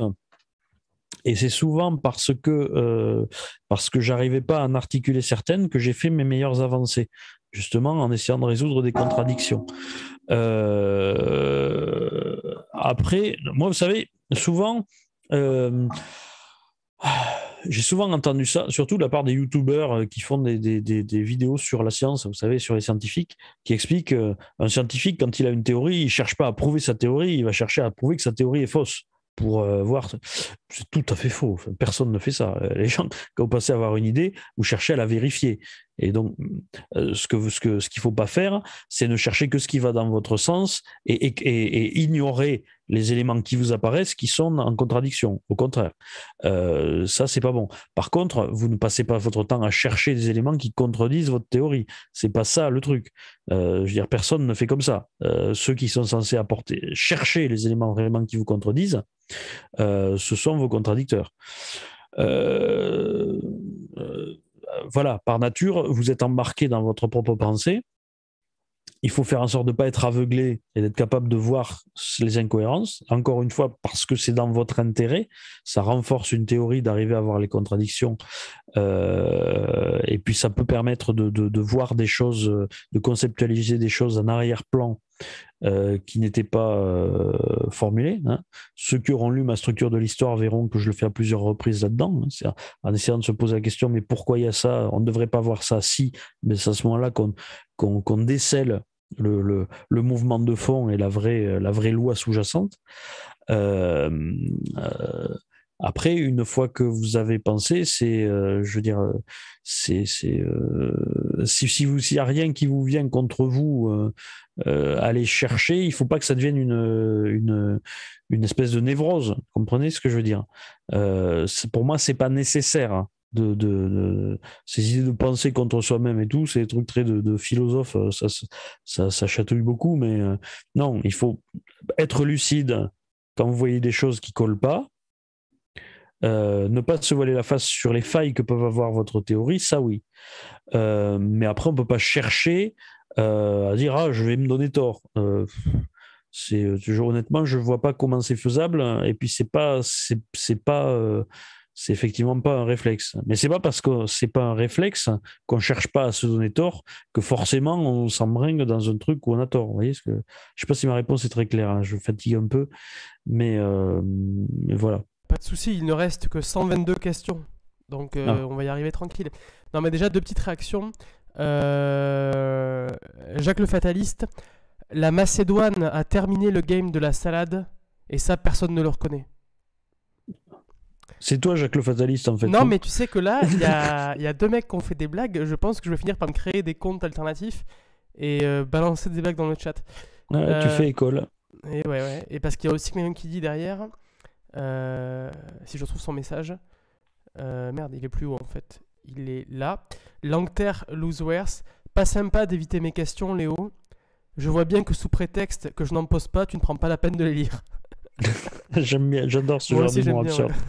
Et c'est souvent parce que, parce que j'arrivais pas à en articuler certaines que j'ai fait mes meilleures avancées justement en essayant de résoudre des contradictions. Euh, après, moi, vous savez, souvent, euh, j'ai souvent entendu ça, surtout de la part des youtubeurs euh, qui font des, vidéos sur la science, vous savez, sur les scientifiques, qui expliquent qu'un scientifique, quand il a une théorie, il ne cherche pas à prouver sa théorie, il va chercher à prouver que sa théorie est fausse pour voir. C'est tout à fait faux. Personne ne fait ça. Les gens, quand vous pensez à avoir une idée, vous cherchez à la vérifier. Et donc, euh, ce qu'il ce que, ce qu'il ne faut pas faire, c'est ne chercher que ce qui va dans votre sens et, ignorer les éléments qui vous apparaissent qui sont en contradiction. Au contraire, euh, ça, c'est pas bon. Par contre, vous ne passez pas votre temps à chercher des éléments qui contredisent votre théorie. C'est pas ça le truc. Euh, je veux dire, personne ne fait comme ça. Euh, ceux qui sont censés apporter, chercher les éléments vraiment qui vous contredisent, ce sont vos contradicteurs. euh, voilà, par nature, vous êtes embarqué dans votre propre pensée il faut faire en sorte de ne pas être aveuglé et d'être capable de voir les incohérences. Encore une fois, parce que c'est dans votre intérêt, ça renforce une théorie d'arriver à voir les contradictions. Euh, et puis ça peut permettre de, voir des choses, de conceptualiser des choses en arrière-plan euh, qui n'étaient pas euh, formulées. Hein. Ceux qui auront lu ma structure de l'histoire verront que je le fais à plusieurs reprises là-dedans, hein. en essayant de se poser la question, mais pourquoi il y a ça On ne devrait pas voir ça si, mais c'est à ce moment-là qu'on décèle le, le, le, mouvement de fond et la vraie, la vraie loi sous-jacente. Euh, euh, après, une fois que vous avez pensé, c'est, euh, je veux dire, c'est, euh, si, si vous, s'il n'y a rien qui vous vient contre vous, euh, allez chercher. Il ne faut pas que ça devienne une, une, une espèce de névrose. Comprenez ce que je veux dire Pour moi, c'est pas nécessaire. Hein de, de, ces idées de penser contre soi-même et tout, c'est des trucs très de, de philosophe, euh, ça, ça, ça, chatouille beaucoup, mais euh, non, il faut être lucide quand vous voyez des choses qui collent pas, euh, ne pas se voiler la face sur les failles que peuvent avoir votre théorie, ça oui. mais après, on peut pas chercher à dire ah je vais me donner tort. c'est toujours honnêtement, je vois pas comment c'est faisable. Et puis c'est pas, c'est pas c'est effectivement pas un réflexe. Mais c'est pas parce que c'est pas un réflexe qu'on cherche pas à se donner tort que forcément on s'embringue dans un truc où on a tort. voyez ce que je sais pas si ma réponse est très claire. Hein, je fatigue un peu, euh, mais, voilà. Pas de souci, il ne reste que 122 questions, donc euh, ah. on va y arriver tranquille. Non, mais déjà deux petites réactions. Euh, Jacques le fataliste, la Macédoine a terminé le game de la salade et ça personne ne le reconnaît. C'est toi, Jacques le Fataliste, en fait. Non, mais tu sais que là, il y a, deux mecs qui ont fait des blagues. Je pense que je vais finir par me créer des comptes alternatifs et euh, balancer des blagues dans le chat. Ah, tu euh, fais école. Et, ouais, et parce qu'il y a aussi quelqu'un qui dit derrière, euh, si je retrouve son message, merde, il est plus haut en fait. Il est là. Langter Loseworth, pas sympa d'éviter mes questions, Léo. Je vois bien que sous prétexte que je n'en pose pas, tu ne prends pas la peine de les lire. j'aime bien, j'adore ce genre genre de absurde.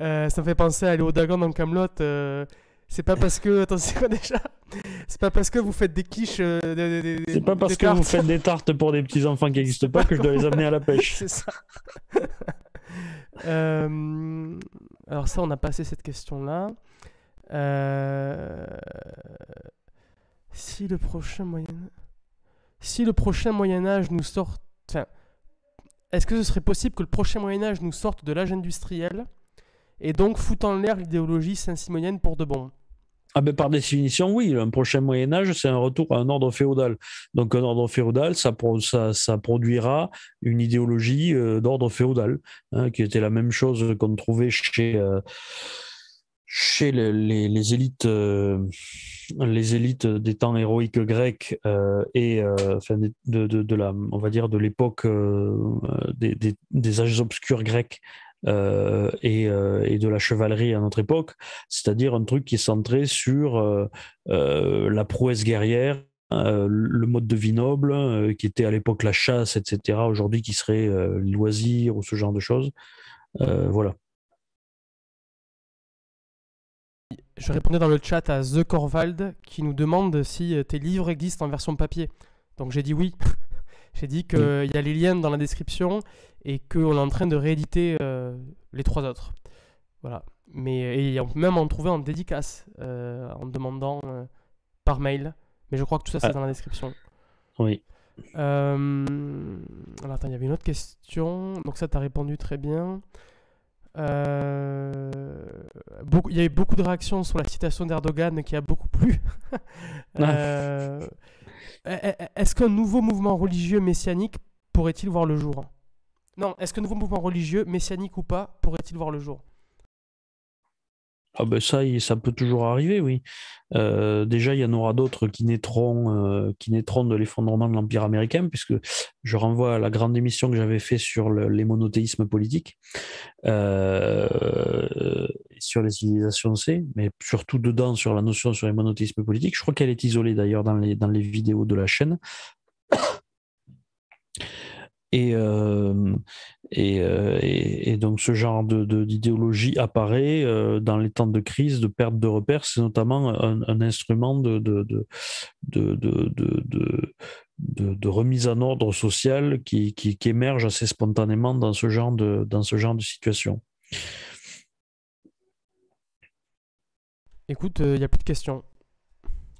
Euh, ça me fait penser à aller au Dagon dans Camelot. Euh, c'est pas parce que. Attends, c'est quoi déjà C'est pas parce que vous faites des quiches. Euh, c'est pas parce que vous faites des tartes pour des petits enfants qui n'existent pas que je dois les amener à la pêche. c'est ça. Alors, ça, on a passé cette question-là. Si le prochain moyen. Si le prochain Moyen-Âge nous sort. Est-ce que ce serait possible que le prochain Moyen-Âge nous sorte de l'âge industriel et donc foutant en l'air l'idéologie saint-simonienne pour de bon ah ben par définition, oui, un prochain Moyen Âge, c'est un retour à un ordre féodal. Donc un ordre féodal, ça, ça produira une idéologie euh, d'ordre féodal, hein, qui était la même chose qu'on trouvait chez... Euh, chez les, élites, euh, les élites des temps héroïques grecs euh, et euh, de, la, on va dire de l'époque des, âges obscurs grecs et, de la chevalerie à notre époque, c'est-à-dire un truc qui est centré sur la prouesse guerrière, le mode de vie noble, qui était à l'époque la chasse, etc., aujourd'hui qui serait loisir ou ce genre de choses. voilà. Je répondais dans le chat à The Corvald qui nous demande si euh, tes livres existent en version papier. Donc j'ai dit oui. j'ai dit qu'il euh, il y a les liens dans la description et qu'on est en train de rééditer euh, les trois autres. Voilà. Mais et on peut même en trouver en dédicace en demandant par mail. Mais je crois que tout ça c'est ah. dans la description. Oui. alors attends, il y avait une autre question. Donc ça as répondu très bien. Euh, il y a eu beaucoup de réactions sur la citation d'Erdogan qui a beaucoup plu. Euh, e, e, e, est-ce qu'un nouveau mouvement religieux messianique pourrait-il voir le jour Non, est-ce qu'un nouveau mouvement religieux, messianique ou pas, pourrait-il voir le jour ah ben ça, ça peut toujours arriver, oui. Euh, déjà, il y en aura d'autres qui naîtront, euh, qui naîtront de l'effondrement de l'Empire américain, puisque je renvoie à la grande émission que j'avais faite sur les monothéismes politiques, euh, sur les civilisations C, mais surtout dedans sur la notion sur les monothéismes politiques. Je crois qu'elle est isolée d'ailleurs dans les, dans les vidéos de la chaîne. Euh, euh, et, donc ce genre d'idéologie de, d'idéologie apparaît euh, dans les temps de crise, de perte de repères. C'est notamment un, instrument de, de, de remise en ordre social qui, émerge assez spontanément dans ce genre de, dans ce genre de situation. Écoute, il n'y a plus de questions.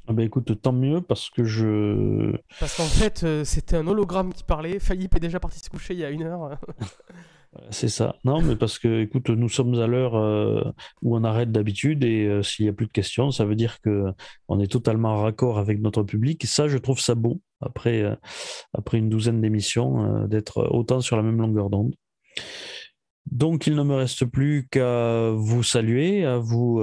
Ah bah écoute, tant mieux parce que je. Parce qu'en fait, euh, c'était un hologramme qui parlait. Philippe est déjà parti se coucher il y a une heure. C'est ça. Non, mais parce que, écoute, nous sommes à l'heure euh, où on arrête d'habitude et euh, s'il n'y a plus de questions, ça veut dire que on est totalement en raccord avec notre public. Et ça, je trouve ça beau après, après une douzaine d'émissions d'être autant sur la même longueur d'onde. Donc, il ne me reste plus qu'à vous saluer, à vous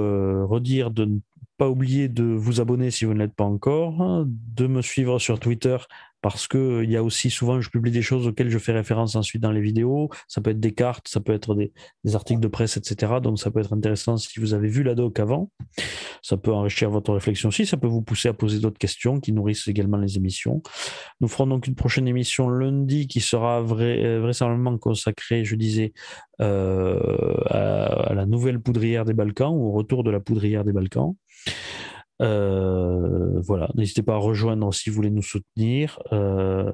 redire de ne pas oublier de vous abonner si vous ne l'êtes pas encore, de me suivre sur Twitter parce que euh, il y a aussi souvent, je publie des choses auxquelles je fais référence ensuite dans les vidéos. Ça peut être des cartes, ça peut être des, articles de presse, etc. Donc ça peut être intéressant si vous avez vu la doc avant. Ça peut enrichir votre réflexion aussi. Ça peut vous pousser à poser d'autres questions qui nourrissent également les émissions. Nous ferons donc une prochaine émission lundi qui sera euh, vraisemblablement consacrée, je disais, euh, à la nouvelle poudrière des Balkans ou au retour de la poudrière des Balkans. Euh, voilà, n'hésitez pas à rejoindre si vous voulez nous soutenir, euh,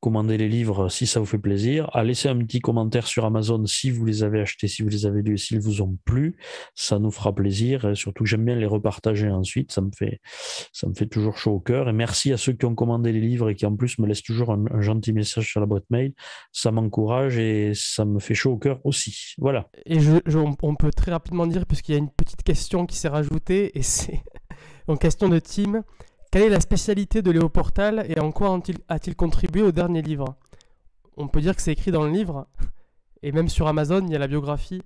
commander les livres si ça vous fait plaisir, à laisser un petit commentaire sur Amazon si vous les avez achetés, si vous les avez lus et s'ils vous ont plu. Ça nous fera plaisir. Et surtout, j'aime bien les repartager ensuite. Ça me, fait, ça me fait toujours chaud au cœur. Et merci à ceux qui ont commandé les livres et qui en plus me laissent toujours un, gentil message sur la boîte mail. Ça m'encourage et ça me fait chaud au cœur aussi. Voilà. Et on peut très rapidement dire, puisqu'il y a une petite question qui s'est rajoutée, et c'est en question de Tim. Quelle est la spécialité de Léo Portal et en quoi a-t-il contribué au dernier livre On peut dire que c'est écrit dans le livre, et même sur Amazon, il y a la biographie.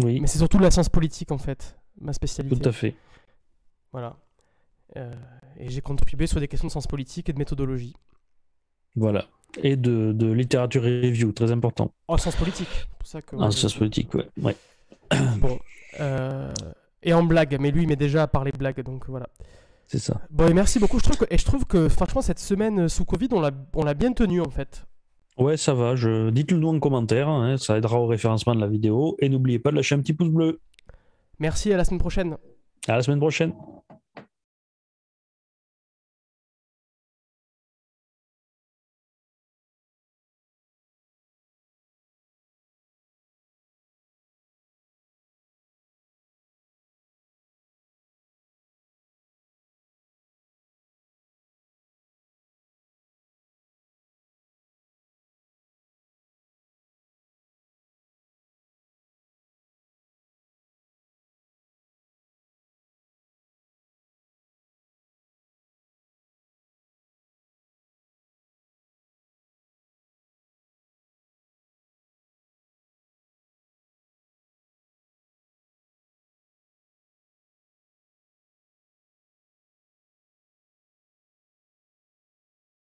Oui. Mais c'est surtout de la science politique, en fait, ma spécialité. Tout à fait. Voilà. Euh, et j'ai contribué sur des questions de science politique et de méthodologie. Voilà. Et de, de littérature review, très important. En science politique. Pour ça que, en science politique, ouais. Euh, et en blague, mais lui, il déjà à parler blague, donc voilà merci beaucoup. Je trouve que, et je trouve que franchement, cette semaine euh, sous Covid, on l'a, bien tenue en fait. Ouais, ça va. Je... Dites-le nous en commentaire. Hein, ça aidera au référencement de la vidéo. Et n'oubliez pas de lâcher un petit pouce bleu. Merci, à la semaine prochaine. À la semaine prochaine.